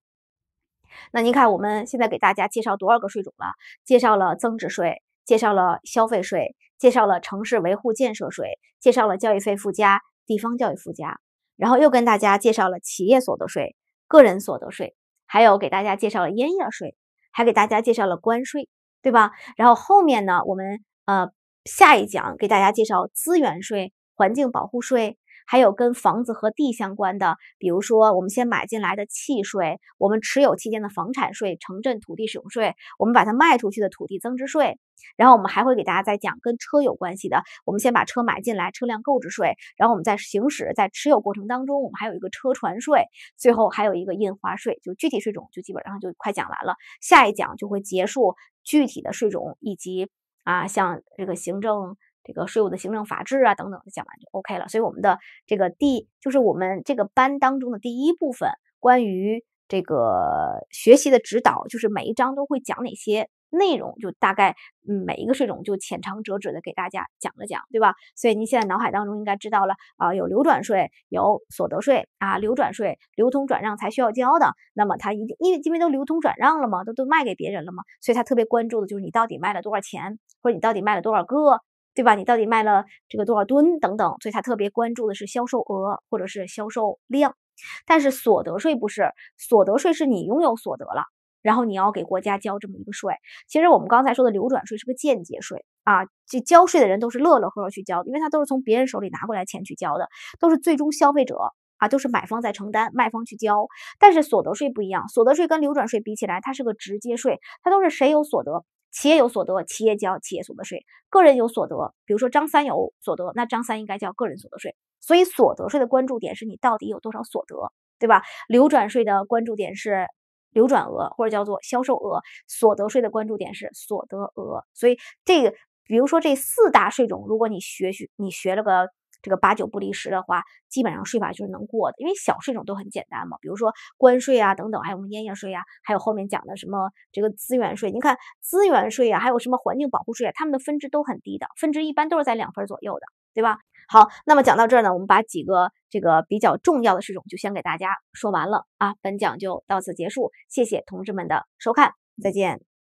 那您看我们现在给大家介绍多少个税种了？介绍了增值税，介绍了消费税，介绍了城市维护建设税，介绍了教育费附加、地方教育附加，然后又跟大家介绍了企业所得税、个人所得税，还有给大家介绍了烟叶税，还给大家介绍了关税，对吧？然后后面呢，我们呃。下一讲给大家介绍资源税、环境保护税，还有跟房子和地相关的，比如说我们先买进来的契税，我们持有期间的房产税、城镇土地使用税，我们把它卖出去的土地增值税。然后我们还会给大家再讲跟车有关系的，我们先把车买进来车辆购置税，然后我们在行驶、在持有过程当中，我们还有一个车船税，最后还有一个印花税。就具体税种就基本上就快讲完了，下一讲就会结束具体的税种以及。啊，像这个行政、这个税务的行政法制啊等等，讲完就 OK 了。所以我们的这个第，就是我们这个班当中的第一部分，关于这个学习的指导，就是每一章都会讲哪些。内容就大概每一个税种就浅尝辄止的给大家讲了讲，对吧？所以您现在脑海当中应该知道了啊，有流转税，有所得税啊，流转税、流通转让才需要交的。那么他一定因为因为都流通转让了嘛，都都卖给别人了嘛，所以他特别关注的就是你到底卖了多少钱，或者你到底卖了多少个，对吧？你到底卖了这个多少吨等等，所以他特别关注的是销售额或者是销售量。但是所得税不是，所得税是你拥有所得了。然后你要给国家交这么一个税，其实我们刚才说的流转税是个间接税啊，这交税的人都是乐乐呵呵去交因为他都是从别人手里拿过来钱去交的，都是最终消费者啊，都是买方在承担，卖方去交。但是所得税不一样，所得税跟流转税比起来，它是个直接税，它都是谁有所得，企业有所得，企业交企业所得税，个人有所得，比如说张三有所得，那张三应该交个人所得税。所以所得税的关注点是你到底有多少所得，对吧？流转税的关注点是。流转额或者叫做销售额，所得税的关注点是所得额。所以这个，比如说这四大税种，如果你学学，你学了个这个八九不离十的话，基本上税法就是能过的，因为小税种都很简单嘛。比如说关税啊等等，还有我们烟叶税啊，还有后面讲的什么这个资源税，你看资源税啊，还有什么环境保护税啊，他们的分值都很低的，分值一般都是在两分左右的。对吧？好，那么讲到这儿呢，我们把几个这个比较重要的事种就先给大家说完了啊。本讲就到此结束，谢谢同志们们的收看，再见。